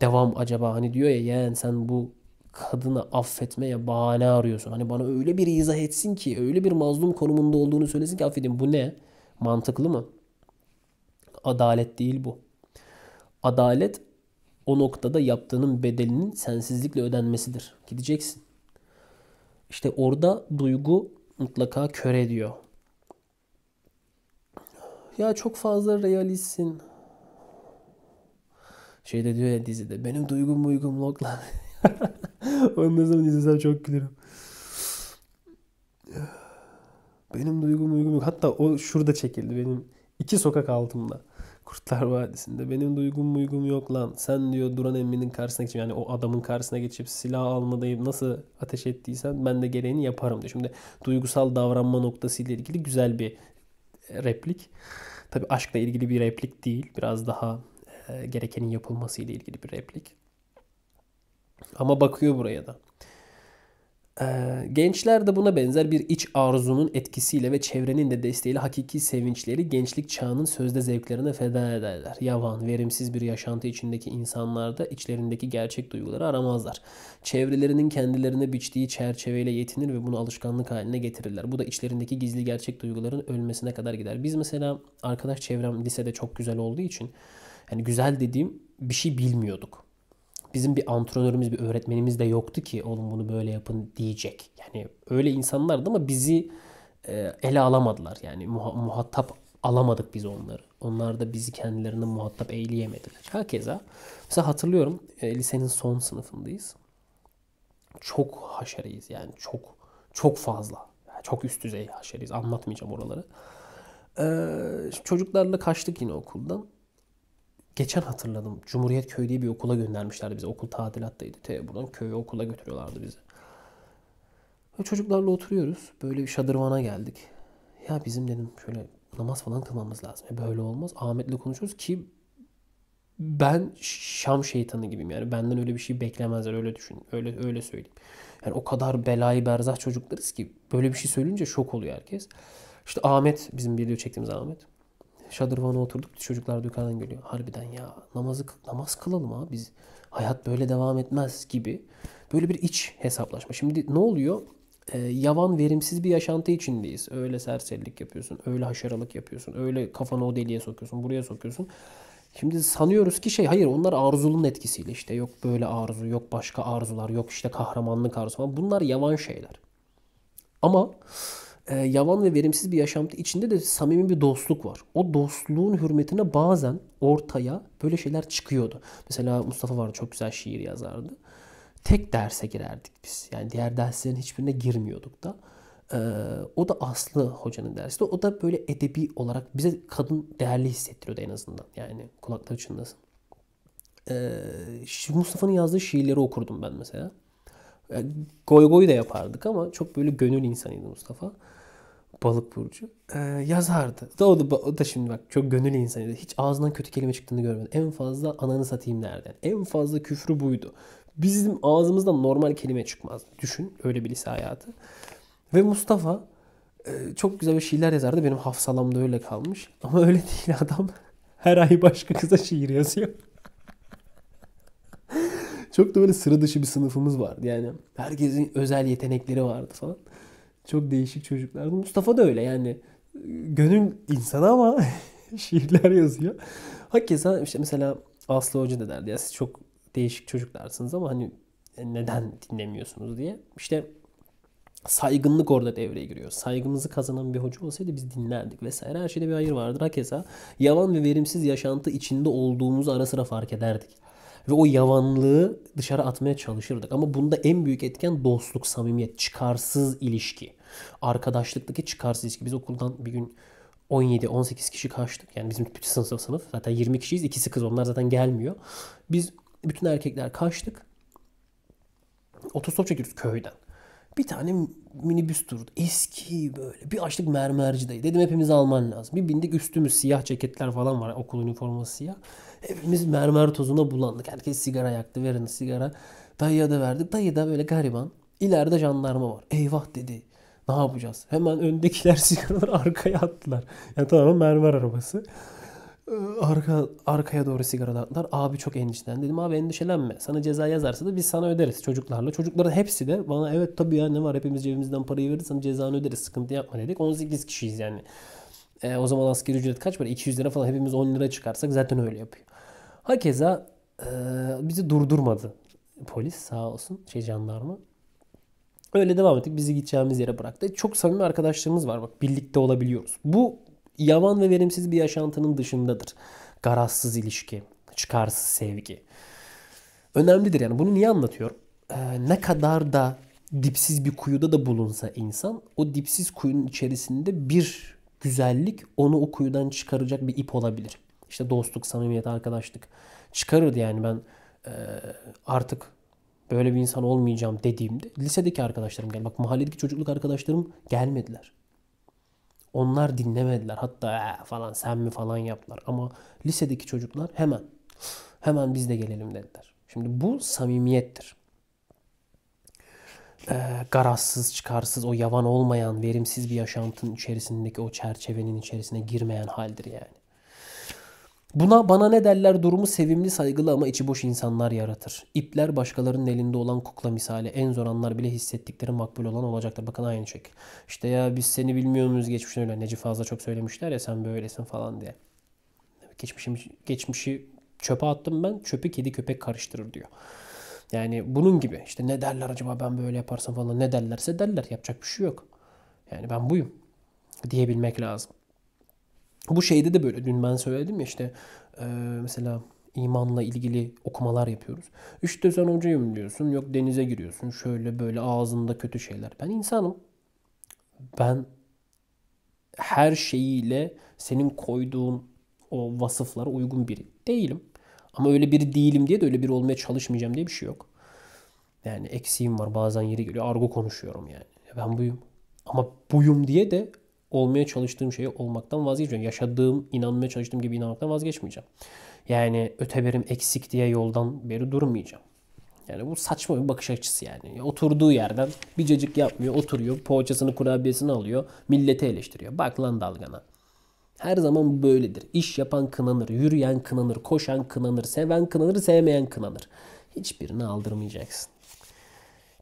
devam acaba hani diyor ya yeğen sen bu kadını affetmeye bahane arıyorsun. Hani bana öyle bir izah etsin ki, öyle bir mazlum konumunda olduğunu söylesin ki affedin. Bu ne? Mantıklı mı? Adalet değil bu. Adalet o noktada yaptığının bedelinin sensizlikle ödenmesidir. Gideceksin. İşte orada duygu mutlaka kör ediyor. Ya çok fazla realistsin. Şey de diyor ya dizide benim duygum uygum lokla. Onu ne zaman izlesem çok gülerim. Benim duygum uygum yok. Hatta o şurada çekildi benim. iki sokak altımda. Kurtlar Vadisi'nde. Benim duygum uygum yok lan. Sen diyor Duran Emmi'nin karşısına geçip yani o adamın karşısına geçip silah almadayım nasıl ateş ettiysen ben de gereğini yaparım diyor. Şimdi duygusal davranma noktasıyla ilgili güzel bir replik. Tabi aşkla ilgili bir replik değil. Biraz daha e, gerekenin yapılması ile ilgili bir replik. Ama bakıyor buraya da. Ee, gençler de buna benzer bir iç arzunun etkisiyle ve çevrenin de desteğiyle hakiki sevinçleri gençlik çağının sözde zevklerine feda ederler. Yavan, verimsiz bir yaşantı içindeki insanlar da içlerindeki gerçek duyguları aramazlar. Çevrelerinin kendilerine biçtiği çerçeveyle yetinir ve bunu alışkanlık haline getirirler. Bu da içlerindeki gizli gerçek duyguların ölmesine kadar gider. Biz mesela arkadaş çevrem lisede çok güzel olduğu için yani güzel dediğim bir şey bilmiyorduk bizim bir antrenörümüz, bir öğretmenimiz de yoktu ki oğlum bunu böyle yapın diyecek. Yani öyle insanlardı ama bizi e, ele alamadılar. Yani muhatap alamadık biz onları. Onlar da bizi kendilerine muhatap eğleyemediler Herkese. Mesela hatırlıyorum e, lisenin son sınıfındayız. Çok haşereyiz yani çok çok fazla. Yani çok üst düzey haşereyiz. Anlatmayacağım oraları. Ee, çocuklarla kaçtık yine okuldan. Geçen hatırladım. Cumhuriyet Köyü diye bir okula göndermişlerdi bizi. Okul tadilattaydı. Te, buradan köye okula götürüyorlardı bizi. Ve çocuklarla oturuyoruz. Böyle bir şadırvana geldik. Ya bizim dedim şöyle namaz falan kılmamız lazım. E böyle olmaz. Ahmet'le konuşuyoruz ki ben Şam şeytanı gibiyim yani. Benden öyle bir şey beklemezler öyle düşün. Öyle öyle söyleyeyim. Yani o kadar belayı berzah çocuklarız ki böyle bir şey söyleyince şok oluyor herkes. İşte Ahmet bizim video çektiğimiz Ahmet şadırvana oturduk. Çocuklar da geliyor. Harbiden ya namazı namaz kılalım ha biz. Hayat böyle devam etmez gibi. Böyle bir iç hesaplaşma. Şimdi ne oluyor? E, yavan verimsiz bir yaşantı içindeyiz. Öyle serserilik yapıyorsun. Öyle haşaralık yapıyorsun. Öyle kafanı o deliğe sokuyorsun. Buraya sokuyorsun. Şimdi sanıyoruz ki şey hayır onlar arzulun etkisiyle işte yok böyle arzu yok başka arzular yok işte kahramanlık arzusu falan. Bunlar yavan şeyler. Ama e, yavan ve verimsiz bir yaşantı içinde de samimi bir dostluk var. O dostluğun hürmetine bazen ortaya böyle şeyler çıkıyordu. Mesela Mustafa vardı çok güzel şiir yazardı. Tek derse girerdik biz. Yani diğer derslerin hiçbirine girmiyorduk da. Ee, o da Aslı hocanın dersi. O da böyle edebi olarak bize kadın değerli hissettiriyordu en azından. Yani kulakları çınlasın. Ee, Mustafa'nın yazdığı şiirleri okurdum ben mesela goy goy da yapardık ama çok böyle gönül insanıydı Mustafa. Balık burcu. Ee, yazardı. Da o, da o da şimdi bak çok gönül insanıydı. Hiç ağzından kötü kelime çıktığını görmedim. En fazla ananı satayım nereden. En fazla küfrü buydu. Bizim ağzımızdan normal kelime çıkmaz. Düşün öyle bir lise hayatı. Ve Mustafa e, çok güzel bir şiirler yazardı. Benim hafsalamda öyle kalmış. Ama öyle değil adam. Her ay başka kıza şiir yazıyor. Çok da böyle sıra dışı bir sınıfımız vardı. Yani herkesin özel yetenekleri vardı falan. Çok değişik çocuklardı. Mustafa da öyle yani. Gönül insanı ama şiirler yazıyor. Hakeza işte mesela Aslı Hoca da derdi ya siz çok değişik çocuklarsınız ama hani neden dinlemiyorsunuz diye. İşte saygınlık orada devreye giriyor. Saygımızı kazanan bir hoca olsaydı biz dinlerdik vesaire. Her şeyde bir hayır vardır. Hakeza yalan ve verimsiz yaşantı içinde olduğumuzu ara sıra fark ederdik. Ve o yavanlığı dışarı atmaya çalışırdık. Ama bunda en büyük etken dostluk, samimiyet, çıkarsız ilişki. Arkadaşlıktaki çıkarsız ilişki. Biz okuldan bir gün 17-18 kişi kaçtık. Yani bizim bütün sınıf sınıf. Zaten 20 kişiyiz. İkisi kız. Onlar zaten gelmiyor. Biz bütün erkekler kaçtık. Otostop çekiyoruz köyden. Bir tane minibüs durdu. Eski böyle. Bir açtık mermerci dayı. Dedim hepimiz alman lazım. Bir bindik üstümüz siyah ceketler falan var. Okul üniforması siyah. Hepimiz mermer tozuna bulandık. Herkes sigara yaktı. Verin sigara. Dayıya da verdik. Dayı da böyle gariban. İleride jandarma var. Eyvah dedi. Ne yapacağız? Hemen öndekiler sigaraları arkaya attılar. Yani tamamen mermer arabası. Ee, arka, arkaya doğru sigara attılar. Abi çok endişelen. Dedim abi endişelenme. Sana ceza yazarsa da biz sana öderiz çocuklarla. Çocukların hepsi de bana evet tabii ya ne var hepimiz cebimizden parayı veririz sana cezanı öderiz sıkıntı yapma dedik. 18 kişiyiz yani. E, o zaman asgari ücret kaç para? 200 lira falan hepimiz 10 lira çıkarsak zaten öyle yapıyor. Hakeza e, bizi durdurmadı polis sağ olsun şey jandarma. Öyle devam ettik. Bizi gideceğimiz yere bıraktı. Çok samimi arkadaşlarımız var. Bak birlikte olabiliyoruz. Bu yavan ve verimsiz bir yaşantının dışındadır. Garazsız ilişki, çıkarsız sevgi. Önemlidir yani. Bunu niye anlatıyorum? Ee, ne kadar da dipsiz bir kuyuda da bulunsa insan o dipsiz kuyunun içerisinde bir güzellik onu o kuyudan çıkaracak bir ip olabilir. İşte dostluk, samimiyet, arkadaşlık çıkarırdı yani ben artık böyle bir insan olmayacağım dediğimde lisedeki arkadaşlarım geldi. Bak mahalledeki çocukluk arkadaşlarım gelmediler. Onlar dinlemediler. Hatta ee, falan sen mi falan yaptılar. Ama lisedeki çocuklar hemen hemen biz de gelelim dediler. Şimdi bu samimiyettir e, ee, garazsız, çıkarsız, o yavan olmayan, verimsiz bir yaşantın içerisindeki o çerçevenin içerisine girmeyen haldir yani. Buna bana ne derler durumu sevimli saygılı ama içi boş insanlar yaratır. İpler başkalarının elinde olan kukla misali. En zor anlar bile hissettikleri makbul olan olacaktır. Bakın aynı şekil. İşte ya biz seni bilmiyor muyuz geçmişin öyle. Necip fazla çok söylemişler ya sen böylesin falan diye. Geçmişim, geçmişi çöpe attım ben. Çöpü kedi köpek karıştırır diyor. Yani bunun gibi işte ne derler acaba ben böyle yaparsam falan ne derlerse derler yapacak bir şey yok. Yani ben buyum diyebilmek lazım. Bu şeyde de böyle dün ben söyledim ya işte e, mesela imanla ilgili okumalar yapıyoruz. İşte sen hocayım diyorsun yok denize giriyorsun şöyle böyle ağzında kötü şeyler. Ben insanım. Ben her şeyiyle senin koyduğun o vasıflara uygun biri değilim. Ama öyle biri değilim diye de öyle biri olmaya çalışmayacağım diye bir şey yok. Yani eksiğim var bazen yeri geliyor. Argo konuşuyorum yani. Ben buyum. Ama buyum diye de olmaya çalıştığım şeyi olmaktan vazgeçmeyeceğim. Yaşadığım, inanmaya çalıştığım gibi inanmaktan vazgeçmeyeceğim. Yani öteberim eksik diye yoldan beri durmayacağım. Yani bu saçma bir bakış açısı yani. Oturduğu yerden bir cacık yapmıyor, oturuyor, poğaçasını, kurabiyesini alıyor, milleti eleştiriyor. Bak lan dalgana. Her zaman bu böyledir. İş yapan kınanır, yürüyen kınanır, koşan kınanır, seven kınanır, sevmeyen kınanır. Hiçbirini aldırmayacaksın.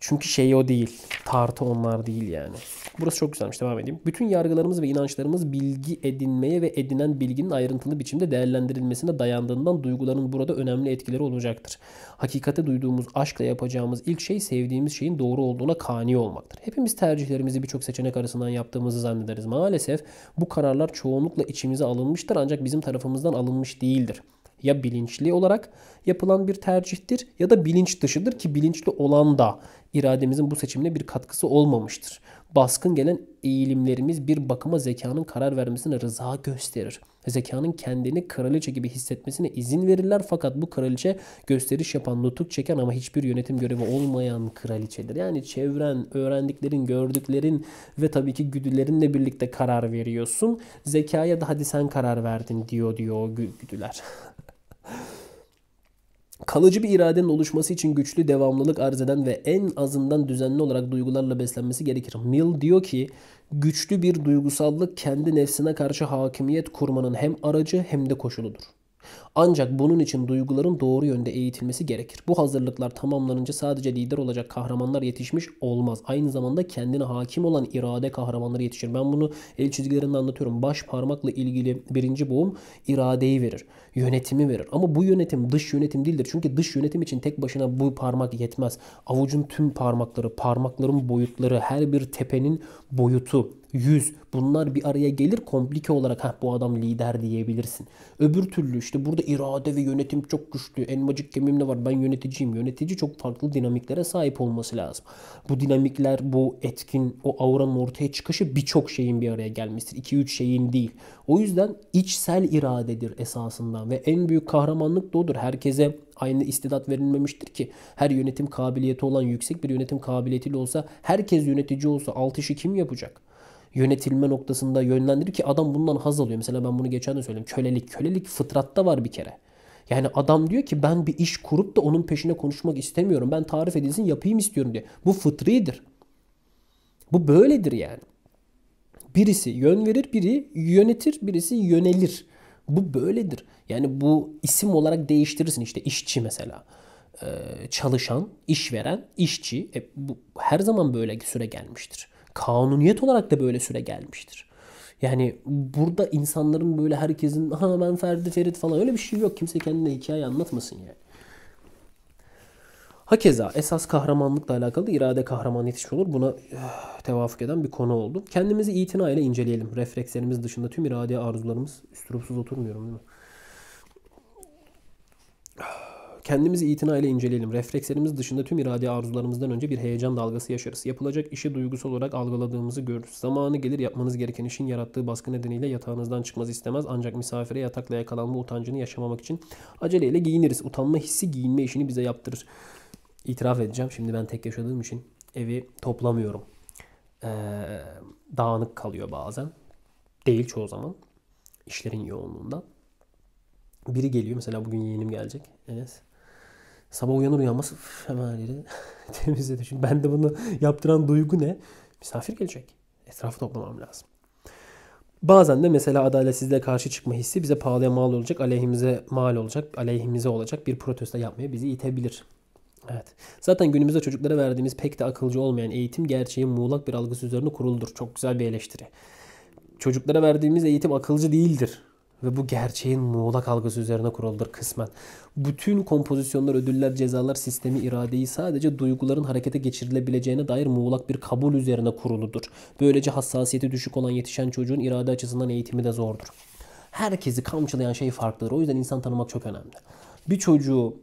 Çünkü şey o değil. Tartı onlar değil yani. Burası çok güzelmiş. Devam edeyim. Bütün yargılarımız ve inançlarımız bilgi edinmeye ve edinen bilginin ayrıntılı biçimde değerlendirilmesine dayandığından duyguların burada önemli etkileri olacaktır. Hakikate duyduğumuz aşkla yapacağımız ilk şey sevdiğimiz şeyin doğru olduğuna kani olmaktır. Hepimiz tercihlerimizi birçok seçenek arasından yaptığımızı zannederiz. Maalesef bu kararlar çoğunlukla içimize alınmıştır ancak bizim tarafımızdan alınmış değildir ya bilinçli olarak yapılan bir tercihtir ya da bilinç dışıdır ki bilinçli olan da irademizin bu seçimine bir katkısı olmamıştır. Baskın gelen eğilimlerimiz bir bakıma zekanın karar vermesine rıza gösterir. Zekanın kendini kraliçe gibi hissetmesine izin verirler fakat bu kraliçe gösteriş yapan, nutuk çeken ama hiçbir yönetim görevi olmayan kraliçedir. Yani çevren, öğrendiklerin, gördüklerin ve tabii ki güdülerinle birlikte karar veriyorsun. Zekaya da hadi sen karar verdin diyor diyor o güdüler. Kalıcı bir iradenin oluşması için güçlü devamlılık arz eden ve en azından düzenli olarak duygularla beslenmesi gerekir. Mill diyor ki güçlü bir duygusallık kendi nefsine karşı hakimiyet kurmanın hem aracı hem de koşuludur. Ancak bunun için duyguların doğru yönde eğitilmesi gerekir. Bu hazırlıklar tamamlanınca sadece lider olacak kahramanlar yetişmiş olmaz. Aynı zamanda kendine hakim olan irade kahramanları yetişir. Ben bunu el çizgilerinde anlatıyorum. Baş parmakla ilgili birinci boğum iradeyi verir yönetimi verir. Ama bu yönetim dış yönetim değildir. Çünkü dış yönetim için tek başına bu parmak yetmez. Avucun tüm parmakları, parmakların boyutları, her bir tepenin boyutu, yüz bunlar bir araya gelir komplike olarak ha bu adam lider diyebilirsin. Öbür türlü işte burada irade ve yönetim çok güçlü. Elmacık kemiğimde var ben yöneticiyim. Yönetici çok farklı dinamiklere sahip olması lazım. Bu dinamikler bu etkin o auranın ortaya çıkışı birçok şeyin bir araya gelmesidir. 2-3 şeyin değil. O yüzden içsel iradedir esasında ve en büyük kahramanlık da odur. Herkese aynı istidat verilmemiştir ki her yönetim kabiliyeti olan yüksek bir yönetim kabiliyetiyle olsa herkes yönetici olsa alt işi kim yapacak? Yönetilme noktasında yönlendirir ki adam bundan haz alıyor. Mesela ben bunu geçen de söyledim. Kölelik. Kölelik fıtratta var bir kere. Yani adam diyor ki ben bir iş kurup da onun peşine konuşmak istemiyorum. Ben tarif edilsin yapayım istiyorum diye. Bu fıtridir. Bu böyledir yani. Birisi yön verir, biri yönetir, birisi yönelir. Bu böyledir. Yani bu isim olarak değiştirirsin işte işçi mesela. Ee, çalışan, işveren, işçi. E, bu her zaman böyle süre gelmiştir. Kanuniyet olarak da böyle süre gelmiştir. Yani burada insanların böyle herkesin ha ben Ferdi Ferit falan öyle bir şey yok. Kimse kendine hikaye anlatmasın yani. Hakeza esas kahramanlıkla alakalı irade kahraman yetişmiş olur. Buna öh, tevafuk eden bir konu oldu. Kendimizi itina ile inceleyelim. Reflekslerimiz dışında tüm irade arzularımız üstürupsuz oturmuyorum değil mi? Kendimizi itina ile inceleyelim. Reflekslerimiz dışında tüm irade arzularımızdan önce bir heyecan dalgası yaşarız. Yapılacak işi duygusal olarak algıladığımızı görürüz. Zamanı gelir yapmanız gereken işin yarattığı baskı nedeniyle yatağınızdan çıkmaz istemez ancak misafire yatakla yakalanma utancını yaşamamak için aceleyle giyiniriz. Utanma hissi giyinme işini bize yaptırır itiraf edeceğim. Şimdi ben tek yaşadığım için evi toplamıyorum. Ee, dağınık kalıyor bazen. Değil çoğu zaman. İşlerin yoğunluğundan. Biri geliyor. Mesela bugün yeğenim gelecek. Enes. Sabah uyanır uyanmaz hemen yeri temizledi. Şimdi ben de bunu yaptıran duygu ne? Misafir gelecek. Etrafı toplamam lazım. Bazen de mesela adaletsizliğe karşı çıkma hissi bize pahalıya mal olacak, aleyhimize mal olacak, aleyhimize olacak bir protesto yapmaya bizi itebilir. Evet. Zaten günümüzde çocuklara verdiğimiz pek de akılcı olmayan eğitim gerçeğin muğlak bir algısı üzerine kuruludur. Çok güzel bir eleştiri. Çocuklara verdiğimiz eğitim akılcı değildir. Ve bu gerçeğin muğlak algısı üzerine kuruludur kısmen. Bütün kompozisyonlar, ödüller, cezalar sistemi iradeyi sadece duyguların harekete geçirilebileceğine dair muğlak bir kabul üzerine kuruludur. Böylece hassasiyeti düşük olan yetişen çocuğun irade açısından eğitimi de zordur. Herkesi kamçılayan şey farklıdır. O yüzden insan tanımak çok önemli. Bir çocuğu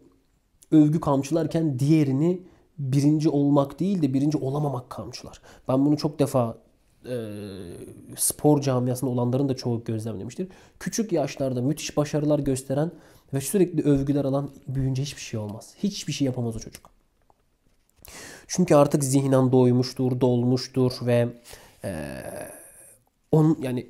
övgü kamçılarken diğerini birinci olmak değil de birinci olamamak kamçılar. Ben bunu çok defa e, spor camiasında olanların da çoğu gözlemlemiştir. Küçük yaşlarda müthiş başarılar gösteren ve sürekli övgüler alan büyüyünce hiçbir şey olmaz. Hiçbir şey yapamaz o çocuk. Çünkü artık zihnen doymuştur, dolmuştur ve e, on yani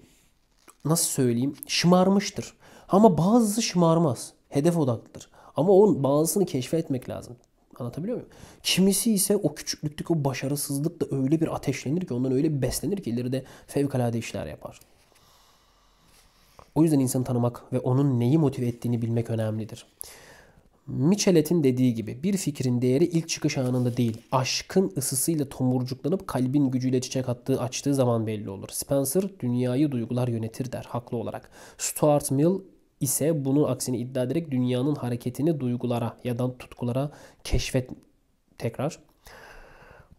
nasıl söyleyeyim şımarmıştır. Ama bazısı şımarmaz. Hedef odaklıdır. Ama onun bağlısını keşfetmek lazım. Anlatabiliyor muyum? Kimisi ise o küçüklükteki o başarısızlıkla öyle bir ateşlenir ki ondan öyle bir beslenir ki ileride fevkalade işler yapar. O yüzden insanı tanımak ve onun neyi motive ettiğini bilmek önemlidir. Michelet'in dediği gibi bir fikrin değeri ilk çıkış anında değil, aşkın ısısıyla tomurcuklanıp kalbin gücüyle çiçek attığı açtığı zaman belli olur. Spencer dünyayı duygular yönetir der haklı olarak. Stuart Mill ise bunun aksini iddia ederek dünyanın hareketini duygulara ya da tutkulara keşfet tekrar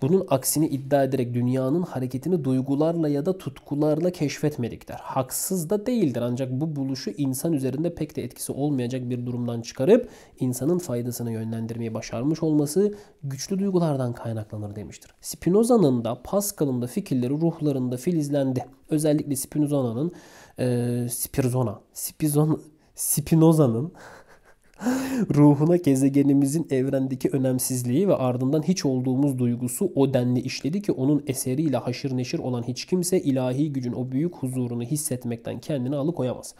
bunun aksini iddia ederek dünyanın hareketini duygularla ya da tutkularla keşfetmedik der. Haksız da değildir ancak bu buluşu insan üzerinde pek de etkisi olmayacak bir durumdan çıkarıp insanın faydasını yönlendirmeyi başarmış olması güçlü duygulardan kaynaklanır demiştir. Spinoza'nın da Pascal'ın da fikirleri ruhlarında filizlendi. Özellikle Spinoza'nın e, Spirzona, Spizon, Spinoza'nın ruhuna gezegenimizin evrendeki önemsizliği ve ardından hiç olduğumuz duygusu o denli işledi ki onun eseriyle haşır neşir olan hiç kimse ilahi gücün o büyük huzurunu hissetmekten kendini alıkoyamaz.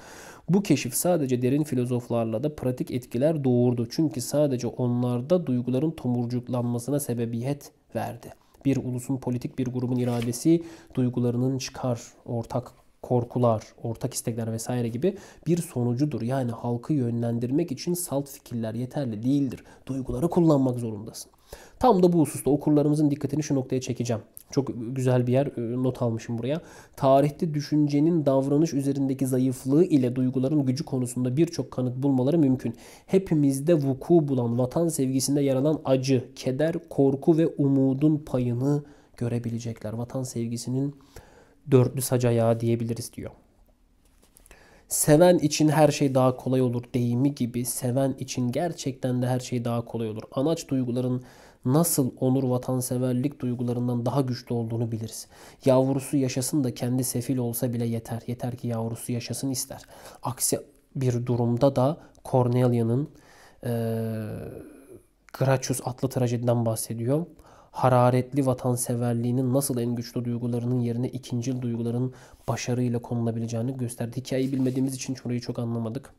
Bu keşif sadece derin filozoflarla da pratik etkiler doğurdu. Çünkü sadece onlarda duyguların tomurcuklanmasına sebebiyet verdi. Bir ulusun politik bir grubun iradesi duygularının çıkar ortak korkular, ortak istekler vesaire gibi bir sonucudur. Yani halkı yönlendirmek için salt fikirler yeterli değildir. Duyguları kullanmak zorundasın. Tam da bu hususta okurlarımızın dikkatini şu noktaya çekeceğim. Çok güzel bir yer e, not almışım buraya. Tarihte düşüncenin davranış üzerindeki zayıflığı ile duyguların gücü konusunda birçok kanıt bulmaları mümkün. Hepimizde vuku bulan vatan sevgisinde yer alan acı, keder, korku ve umudun payını görebilecekler. Vatan sevgisinin dörtlü sac ayağı diyebiliriz diyor. Seven için her şey daha kolay olur deyimi gibi seven için gerçekten de her şey daha kolay olur. Anaç duyguların nasıl onur vatanseverlik duygularından daha güçlü olduğunu biliriz. Yavrusu yaşasın da kendi sefil olsa bile yeter. Yeter ki yavrusu yaşasın ister. Aksi bir durumda da Cornelia'nın e, Gracchus adlı trajediden bahsediyor hararetli vatanseverliğinin nasıl en güçlü duygularının yerine ikincil duyguların başarıyla konulabileceğini gösterdi. Hikayeyi bilmediğimiz için şurayı çok anlamadık.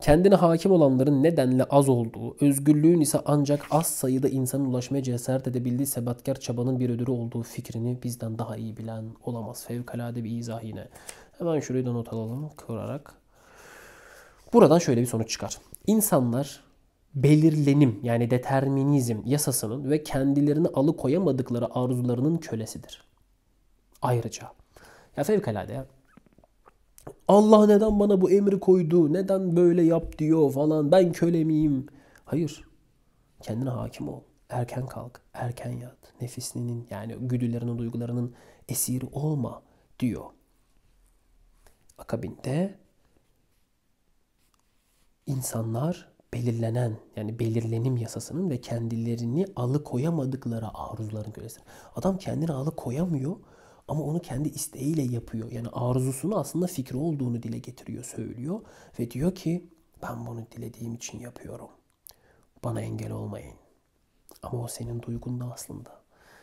Kendine hakim olanların nedenle az olduğu, özgürlüğün ise ancak az sayıda insanın ulaşmaya cesaret edebildiği sebatkar çabanın bir ödülü olduğu fikrini bizden daha iyi bilen olamaz. Fevkalade bir izah yine. Hemen şurayı da not alalım kırarak. Buradan şöyle bir sonuç çıkar. İnsanlar belirlenim yani determinizm yasasının ve kendilerini alıkoyamadıkları arzularının kölesidir. Ayrıca ya fevkalade ya. Allah neden bana bu emri koydu? Neden böyle yap diyor falan. Ben köle miyim? Hayır. Kendine hakim ol. Erken kalk. Erken yat. Nefisinin yani güdülerinin, duygularının esiri olma diyor. Akabinde insanlar belirlenen yani belirlenim yasasının ve kendilerini alıkoyamadıkları arzuların kölesi. Adam kendini alıkoyamıyor ama onu kendi isteğiyle yapıyor. Yani arzusunu aslında fikri olduğunu dile getiriyor, söylüyor ve diyor ki ben bunu dilediğim için yapıyorum. Bana engel olmayın. Ama o senin duygun aslında.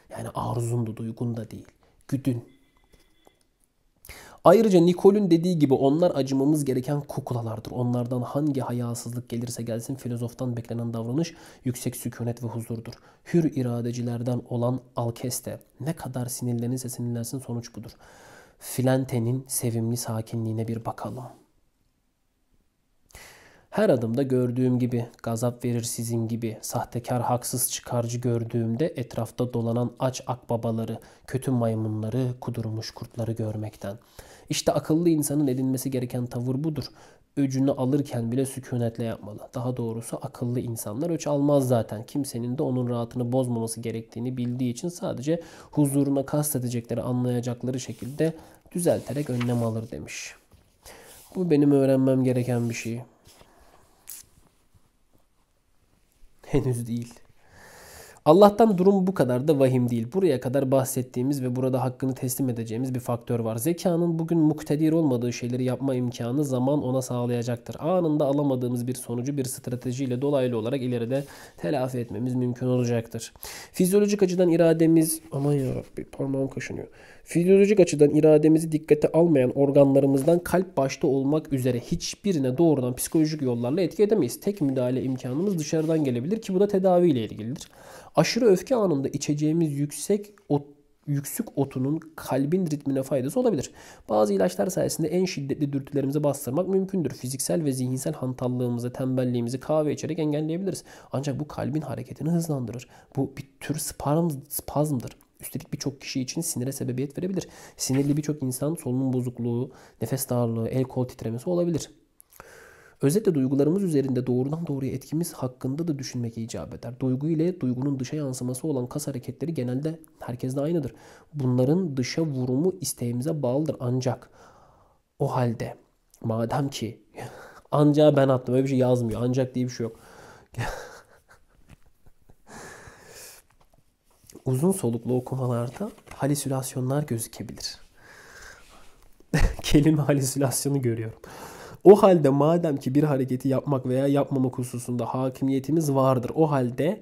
Yani arzun da duygun değil. Güdün, Ayrıca Nikol'ün dediği gibi onlar acımamız gereken kuklalardır. Onlardan hangi hayasızlık gelirse gelsin filozoftan beklenen davranış yüksek sükunet ve huzurdur. Hür iradecilerden olan Alkeste ne kadar sinirlenirse sinirlensin sonuç budur. Filente'nin sevimli sakinliğine bir bakalım. Her adımda gördüğüm gibi, gazap verir sizin gibi, sahtekar haksız çıkarcı gördüğümde etrafta dolanan aç akbabaları, kötü maymunları, kudurmuş kurtları görmekten.'' İşte akıllı insanın edinmesi gereken tavır budur. Öcünü alırken bile sükunetle yapmalı. Daha doğrusu akıllı insanlar öç almaz zaten. Kimsenin de onun rahatını bozmaması gerektiğini bildiği için sadece huzuruna kastedecekleri anlayacakları şekilde düzelterek önlem alır demiş. Bu benim öğrenmem gereken bir şey. Henüz değil. Allah'tan durum bu kadar da vahim değil. Buraya kadar bahsettiğimiz ve burada hakkını teslim edeceğimiz bir faktör var. Zekanın bugün muktedir olmadığı şeyleri yapma imkanı zaman ona sağlayacaktır. Anında alamadığımız bir sonucu bir stratejiyle dolaylı olarak ileride telafi etmemiz mümkün olacaktır. Fizyolojik açıdan irademiz... Aman yarabbim parmağım kaşınıyor. Fizyolojik açıdan irademizi dikkate almayan organlarımızdan kalp başta olmak üzere hiçbirine doğrudan psikolojik yollarla etki edemeyiz. Tek müdahale imkanımız dışarıdan gelebilir ki bu da tedavi ile ilgilidir. Aşırı öfke anında içeceğimiz yüksek ot yüksük otunun kalbin ritmine faydası olabilir. Bazı ilaçlar sayesinde en şiddetli dürtülerimizi bastırmak mümkündür. Fiziksel ve zihinsel hantallığımızı, tembelliğimizi kahve içerek engelleyebiliriz. Ancak bu kalbin hareketini hızlandırır. Bu bir tür spazmdır. Üstelik birçok kişi için sinire sebebiyet verebilir. Sinirli birçok insan solunum bozukluğu, nefes darlığı, el kol titremesi olabilir. Özetle duygularımız üzerinde doğrudan doğruya etkimiz hakkında da düşünmek icap eder. Duygu ile duygunun dışa yansıması olan kas hareketleri genelde herkeste aynıdır. Bunların dışa vurumu isteğimize bağlıdır. Ancak o halde madem ki ancak ben attım öyle bir şey yazmıyor. Ancak diye bir şey yok. uzun soluklu okumalarda halüsinasyonlar gözükebilir. Kelime halüsinasyonu görüyorum. O halde madem ki bir hareketi yapmak veya yapmamak hususunda hakimiyetimiz vardır. O halde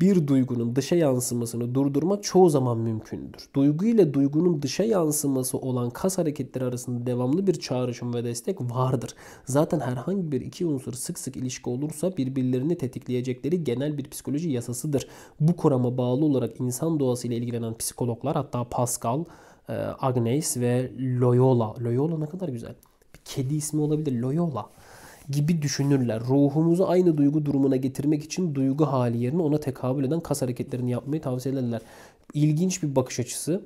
bir duygunun dışa yansımasını durdurmak çoğu zaman mümkündür. Duygu ile duygunun dışa yansıması olan kas hareketleri arasında devamlı bir çağrışım ve destek vardır. Zaten herhangi bir iki unsur sık sık ilişki olursa birbirlerini tetikleyecekleri genel bir psikoloji yasasıdır. Bu kurama bağlı olarak insan doğası ile ilgilenen psikologlar hatta Pascal, e, Agnes ve Loyola. Loyola ne kadar güzel. Bir kedi ismi olabilir Loyola gibi düşünürler. Ruhumuzu aynı duygu durumuna getirmek için duygu hali yerine ona tekabül eden kas hareketlerini yapmayı tavsiye ederler. İlginç bir bakış açısı.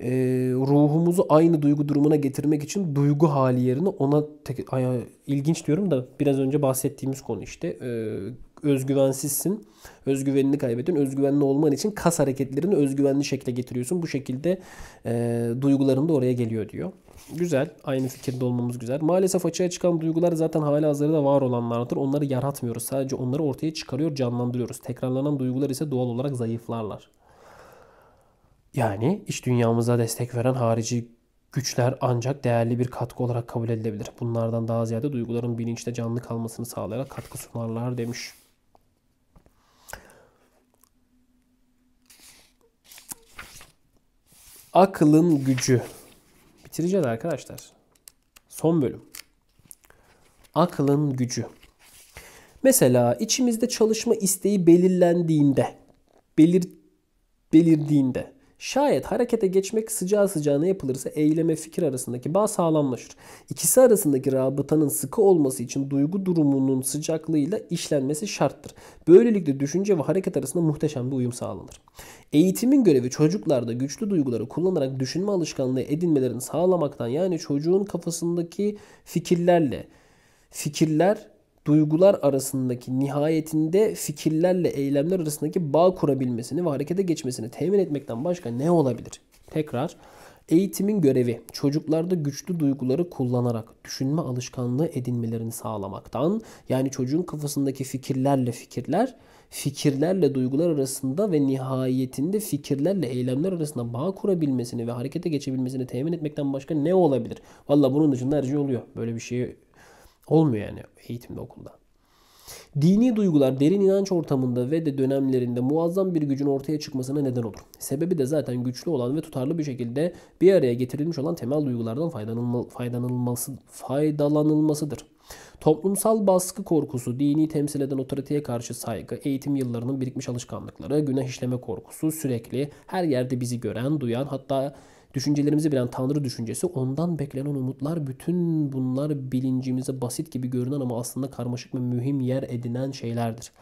E, ruhumuzu aynı duygu durumuna getirmek için duygu hali yerine ona tek, ay, ilginç diyorum da biraz önce bahsettiğimiz konu işte. E, özgüvensizsin. Özgüvenini kaybettin, Özgüvenli olman için kas hareketlerini özgüvenli şekle getiriyorsun. Bu şekilde e, duyguların da oraya geliyor diyor. Güzel. Aynı fikirde olmamız güzel. Maalesef açığa çıkan duygular zaten hala hazırda var olanlardır. Onları yaratmıyoruz. Sadece onları ortaya çıkarıyor, canlandırıyoruz. Tekrarlanan duygular ise doğal olarak zayıflarlar. Yani iç dünyamıza destek veren harici güçler ancak değerli bir katkı olarak kabul edilebilir. Bunlardan daha ziyade duyguların bilinçte canlı kalmasını sağlayarak katkı sunarlar demiş. Akılın gücü Bitireceğiz arkadaşlar. Son bölüm. Akılın gücü. Mesela içimizde çalışma isteği belirlendiğinde, belir belirdiğinde Şayet harekete geçmek sıcağı sıcağına yapılırsa eyleme fikir arasındaki bağ sağlamlaşır. İkisi arasındaki rabıtanın sıkı olması için duygu durumunun sıcaklığıyla işlenmesi şarttır. Böylelikle düşünce ve hareket arasında muhteşem bir uyum sağlanır. Eğitimin görevi çocuklarda güçlü duyguları kullanarak düşünme alışkanlığı edinmelerini sağlamaktan yani çocuğun kafasındaki fikirlerle fikirler duygular arasındaki nihayetinde fikirlerle eylemler arasındaki bağ kurabilmesini ve harekete geçmesini temin etmekten başka ne olabilir? Tekrar eğitimin görevi çocuklarda güçlü duyguları kullanarak düşünme alışkanlığı edinmelerini sağlamaktan yani çocuğun kafasındaki fikirlerle fikirler fikirlerle duygular arasında ve nihayetinde fikirlerle eylemler arasında bağ kurabilmesini ve harekete geçebilmesini temin etmekten başka ne olabilir? Valla bunun dışında her şey oluyor. Böyle bir şey Olmuyor yani eğitimde okulda. Dini duygular derin inanç ortamında ve de dönemlerinde muazzam bir gücün ortaya çıkmasına neden olur. Sebebi de zaten güçlü olan ve tutarlı bir şekilde bir araya getirilmiş olan temel duygulardan faydalanılma, faydalanılması, faydalanılmasıdır. Toplumsal baskı korkusu, dini temsil eden otoriteye karşı saygı, eğitim yıllarının birikmiş alışkanlıkları, günah işleme korkusu, sürekli her yerde bizi gören, duyan hatta Düşüncelerimizi bilen Tanrı düşüncesi, ondan beklenen umutlar, bütün bunlar bilincimize basit gibi görünen ama aslında karmaşık ve mühim yer edinen şeylerdir.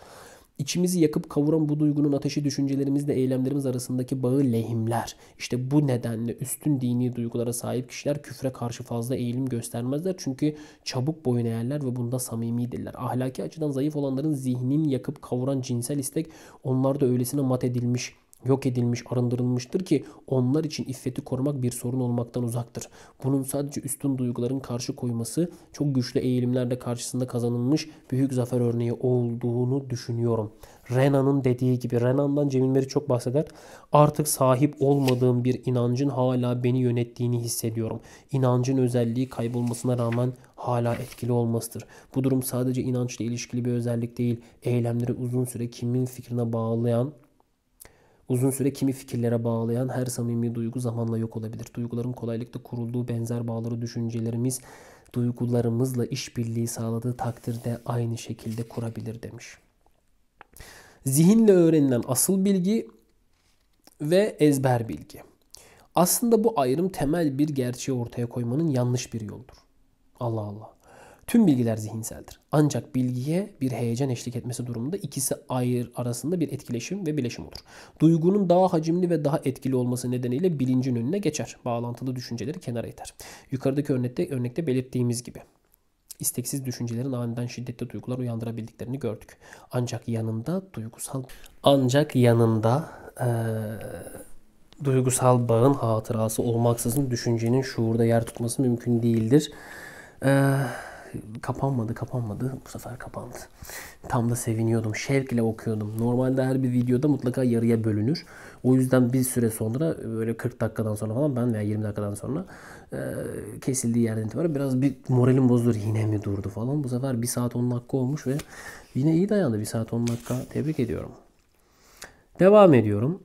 İçimizi yakıp kavuran bu duygunun ateşi düşüncelerimizle eylemlerimiz arasındaki bağı lehimler. İşte bu nedenle üstün dini duygulara sahip kişiler küfre karşı fazla eğilim göstermezler. Çünkü çabuk boyun eğerler ve bunda samimidirler. Ahlaki açıdan zayıf olanların zihnini yakıp kavuran cinsel istek onlarda öylesine mat edilmiş yok edilmiş, arındırılmıştır ki onlar için iffeti korumak bir sorun olmaktan uzaktır. Bunun sadece üstün duyguların karşı koyması çok güçlü eğilimlerle karşısında kazanılmış büyük zafer örneği olduğunu düşünüyorum. Renan'ın dediği gibi Renan'dan Cemil Meri çok bahseder. Artık sahip olmadığım bir inancın hala beni yönettiğini hissediyorum. İnancın özelliği kaybolmasına rağmen hala etkili olmasıdır. Bu durum sadece inançla ilişkili bir özellik değil, eylemleri uzun süre kimin fikrine bağlayan Uzun süre kimi fikirlere bağlayan her samimi duygu zamanla yok olabilir. Duyguların kolaylıkla kurulduğu benzer bağları düşüncelerimiz duygularımızla işbirliği sağladığı takdirde aynı şekilde kurabilir demiş. Zihinle öğrenilen asıl bilgi ve ezber bilgi. Aslında bu ayrım temel bir gerçeği ortaya koymanın yanlış bir yoldur. Allah Allah. Tüm bilgiler zihinseldir. Ancak bilgiye bir heyecan eşlik etmesi durumunda ikisi ayrı arasında bir etkileşim ve bileşim olur. Duygunun daha hacimli ve daha etkili olması nedeniyle bilincin önüne geçer. Bağlantılı düşünceleri kenara iter. Yukarıdaki örnekte, örnekte belirttiğimiz gibi isteksiz düşüncelerin aniden şiddetli duygular uyandırabildiklerini gördük. Ancak yanında duygusal ancak yanında ee, duygusal bağın hatırası olmaksızın düşüncenin şuurda yer tutması mümkün değildir. Ee, kapanmadı kapanmadı bu sefer kapandı. Tam da seviniyordum şevkle okuyordum. Normalde her bir videoda mutlaka yarıya bölünür. O yüzden bir süre sonra böyle 40 dakikadan sonra falan ben veya 20 dakikadan sonra e, kesildiği yerden itibaren biraz bir moralim bozulur yine mi durdu falan. Bu sefer 1 saat 10 dakika olmuş ve yine iyi dayandı 1 saat 10 dakika tebrik ediyorum. Devam ediyorum.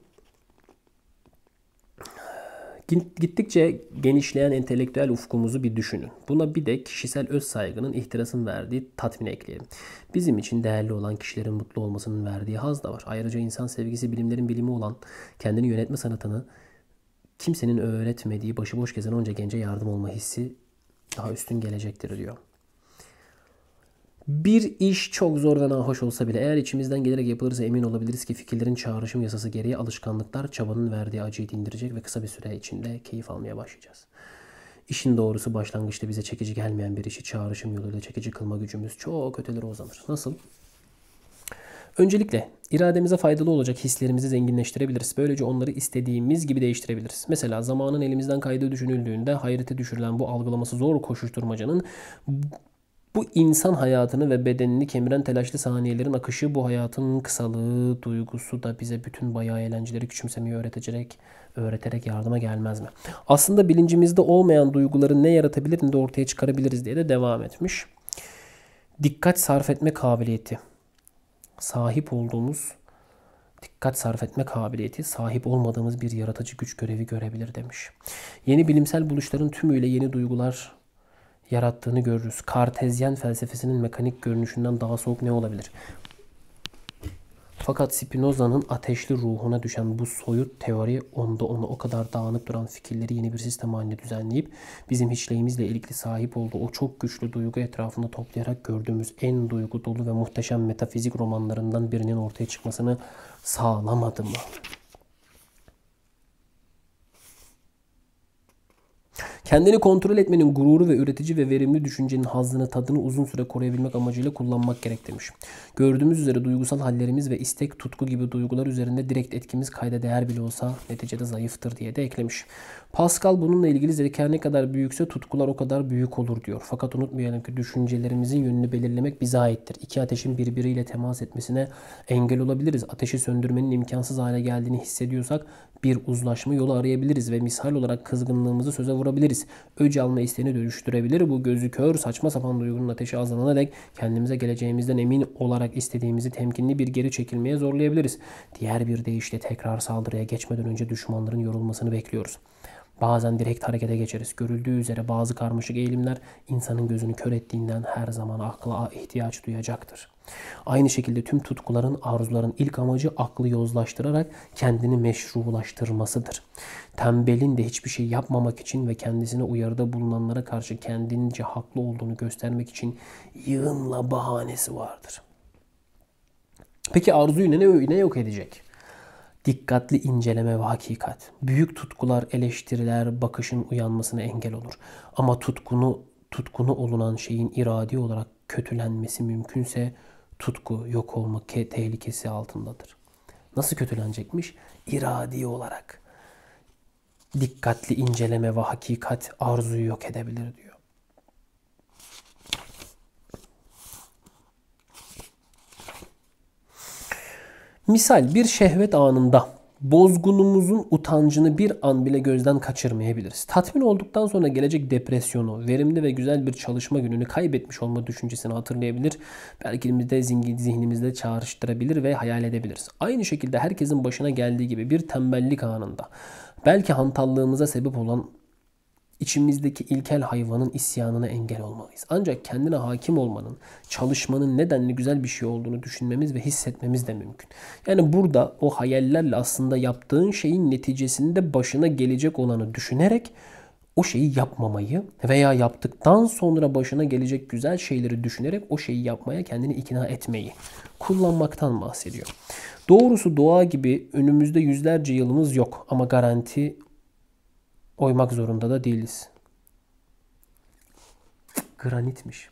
Gittikçe genişleyen entelektüel ufkumuzu bir düşünün. Buna bir de kişisel öz saygının ihtirasın verdiği tatmini ekleyelim. Bizim için değerli olan kişilerin mutlu olmasının verdiği haz da var. Ayrıca insan sevgisi bilimlerin bilimi olan kendini yönetme sanatını kimsenin öğretmediği başıboş gezen onca gence yardım olma hissi daha üstün gelecektir diyor. Bir iş çok zor zordan nahoş olsa bile eğer içimizden gelerek yapılırsa emin olabiliriz ki fikirlerin çağrışım yasası gereği alışkanlıklar çabanın verdiği acıyı dindirecek ve kısa bir süre içinde keyif almaya başlayacağız. İşin doğrusu başlangıçta bize çekici gelmeyen bir işi çağrışım yoluyla çekici kılma gücümüz çok ötelere uzanır. Nasıl? Öncelikle irademize faydalı olacak hislerimizi zenginleştirebiliriz. Böylece onları istediğimiz gibi değiştirebiliriz. Mesela zamanın elimizden kaydı düşünüldüğünde hayrete düşürülen bu algılaması zor koşuşturmacanın bu insan hayatını ve bedenini kemiren telaşlı saniyelerin akışı bu hayatın kısalığı duygusu da bize bütün bayağı eğlenceleri küçümsemeyi öğreterek, öğreterek yardıma gelmez mi? Aslında bilincimizde olmayan duyguları ne yaratabilir ne de ortaya çıkarabiliriz diye de devam etmiş. Dikkat sarf etme kabiliyeti. Sahip olduğumuz dikkat sarf etme kabiliyeti sahip olmadığımız bir yaratıcı güç görevi görebilir demiş. Yeni bilimsel buluşların tümüyle yeni duygular yarattığını görürüz. Kartezyen felsefesinin mekanik görünüşünden daha soğuk ne olabilir? Fakat Spinoza'nın ateşli ruhuna düşen bu soyut teori onda onu o kadar dağınık duran fikirleri yeni bir sistem haline düzenleyip bizim hiçliğimizle ilgili sahip olduğu o çok güçlü duygu etrafında toplayarak gördüğümüz en duygu dolu ve muhteşem metafizik romanlarından birinin ortaya çıkmasını sağlamadı mı? Kendini kontrol etmenin gururu ve üretici ve verimli düşüncenin hazzını tadını uzun süre koruyabilmek amacıyla kullanmak gerek demiş. Gördüğümüz üzere duygusal hallerimiz ve istek, tutku gibi duygular üzerinde direkt etkimiz kayda değer bile olsa neticede zayıftır diye de eklemiş. Pascal bununla ilgili zeka ne kadar büyükse tutkular o kadar büyük olur diyor. Fakat unutmayalım ki düşüncelerimizin yönünü belirlemek bize aittir. İki ateşin birbiriyle temas etmesine engel olabiliriz. Ateşi söndürmenin imkansız hale geldiğini hissediyorsak bir uzlaşma yolu arayabiliriz ve misal olarak kızgınlığımızı söze vurabiliriz duyabiliriz. Öc alma isteğini dönüştürebilir. Bu gözü kör saçma sapan duygunun ateşi azalana dek kendimize geleceğimizden emin olarak istediğimizi temkinli bir geri çekilmeye zorlayabiliriz. Diğer bir deyişle tekrar saldırıya geçmeden önce düşmanların yorulmasını bekliyoruz. Bazen direkt harekete geçeriz. Görüldüğü üzere bazı karmaşık eğilimler insanın gözünü kör ettiğinden her zaman akla ihtiyaç duyacaktır. Aynı şekilde tüm tutkuların, arzuların ilk amacı aklı yozlaştırarak kendini meşrulaştırmasıdır. Tembelin de hiçbir şey yapmamak için ve kendisine uyarıda bulunanlara karşı kendince haklı olduğunu göstermek için yığınla bahanesi vardır. Peki arzuyu ne, ne yok edecek? dikkatli inceleme ve hakikat. Büyük tutkular, eleştiriler bakışın uyanmasına engel olur. Ama tutkunu tutkunu olunan şeyin iradi olarak kötülenmesi mümkünse tutku yok olma tehlikesi altındadır. Nasıl kötülenecekmiş? İradi olarak. Dikkatli inceleme ve hakikat arzuyu yok edebilir diyor. Misal bir şehvet anında bozgunumuzun utancını bir an bile gözden kaçırmayabiliriz. Tatmin olduktan sonra gelecek depresyonu, verimli ve güzel bir çalışma gününü kaybetmiş olma düşüncesini hatırlayabilir. Belki de zihnimizde çağrıştırabilir ve hayal edebiliriz. Aynı şekilde herkesin başına geldiği gibi bir tembellik anında belki hantallığımıza sebep olan İçimizdeki ilkel hayvanın isyanına engel olmalıyız. Ancak kendine hakim olmanın, çalışmanın nedenli güzel bir şey olduğunu düşünmemiz ve hissetmemiz de mümkün. Yani burada o hayallerle aslında yaptığın şeyin neticesinde başına gelecek olanı düşünerek o şeyi yapmamayı veya yaptıktan sonra başına gelecek güzel şeyleri düşünerek o şeyi yapmaya kendini ikna etmeyi kullanmaktan bahsediyor. Doğrusu doğa gibi önümüzde yüzlerce yılımız yok ama garanti oymak zorunda da değiliz. Granitmiş.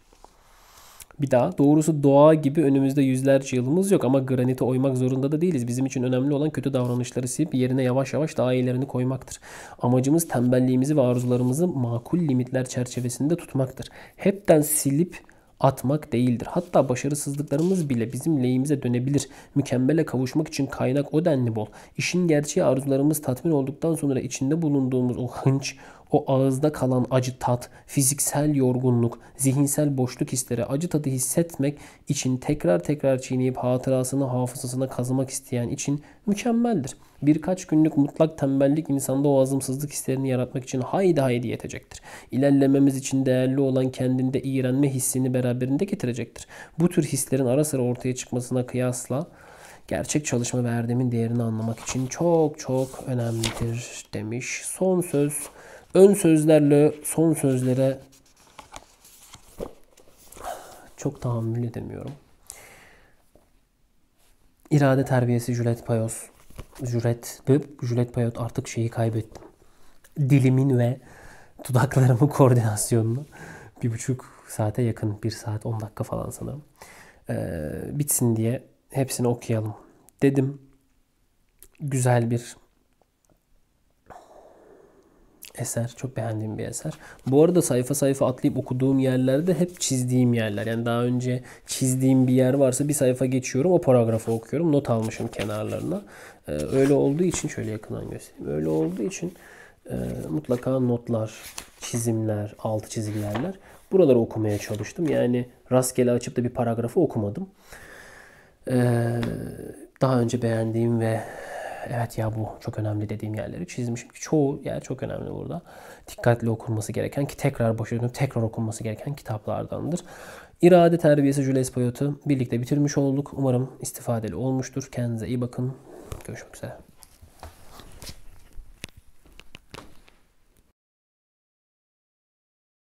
Bir daha doğrusu doğa gibi önümüzde yüzlerce yılımız yok ama granite oymak zorunda da değiliz. Bizim için önemli olan kötü davranışları silip yerine yavaş yavaş daha iyilerini koymaktır. Amacımız tembelliğimizi ve arzularımızı makul limitler çerçevesinde tutmaktır. Hepten silip atmak değildir. Hatta başarısızlıklarımız bile bizim lehimize dönebilir. Mükemmele kavuşmak için kaynak o denli bol. İşin gerçeği arzularımız tatmin olduktan sonra içinde bulunduğumuz o hınç, o ağızda kalan acı tat, fiziksel yorgunluk, zihinsel boşluk hisleri, acı tadı hissetmek için tekrar tekrar çiğneyip hatırasını hafızasına kazımak isteyen için mükemmeldir. Birkaç günlük mutlak tembellik insanda o azımsızlık hislerini yaratmak için haydi haydi yetecektir. İlerlememiz için değerli olan kendinde iğrenme hissini beraberinde getirecektir. Bu tür hislerin ara sıra ortaya çıkmasına kıyasla gerçek çalışma ve değerini anlamak için çok çok önemlidir demiş. Son söz Ön sözlerle son sözlere çok tahammül edemiyorum. İrade terbiyesi Juliet Payos. Juliet, Juliet Payot artık şeyi kaybettim. Dilimin ve dudaklarımın koordinasyonunu bir buçuk saate yakın. Bir saat on dakika falan sanırım. Ee, bitsin diye hepsini okuyalım dedim. Güzel bir eser. Çok beğendiğim bir eser. Bu arada sayfa sayfa atlayıp okuduğum yerlerde hep çizdiğim yerler. Yani daha önce çizdiğim bir yer varsa bir sayfa geçiyorum. O paragrafı okuyorum. Not almışım kenarlarına. Ee, öyle olduğu için şöyle yakından göstereyim. Öyle olduğu için e, mutlaka notlar, çizimler, altı çizgilerler. Buraları okumaya çalıştım. Yani rastgele açıp da bir paragrafı okumadım. Ee, daha önce beğendiğim ve evet ya bu çok önemli dediğim yerleri çizmişim ki çoğu yer çok önemli burada. Dikkatli okunması gereken ki tekrar başa dönüp tekrar okunması gereken kitaplardandır. İrade Terbiyesi Jules Payot'u birlikte bitirmiş olduk. Umarım istifadeli olmuştur. Kendinize iyi bakın. Görüşmek üzere.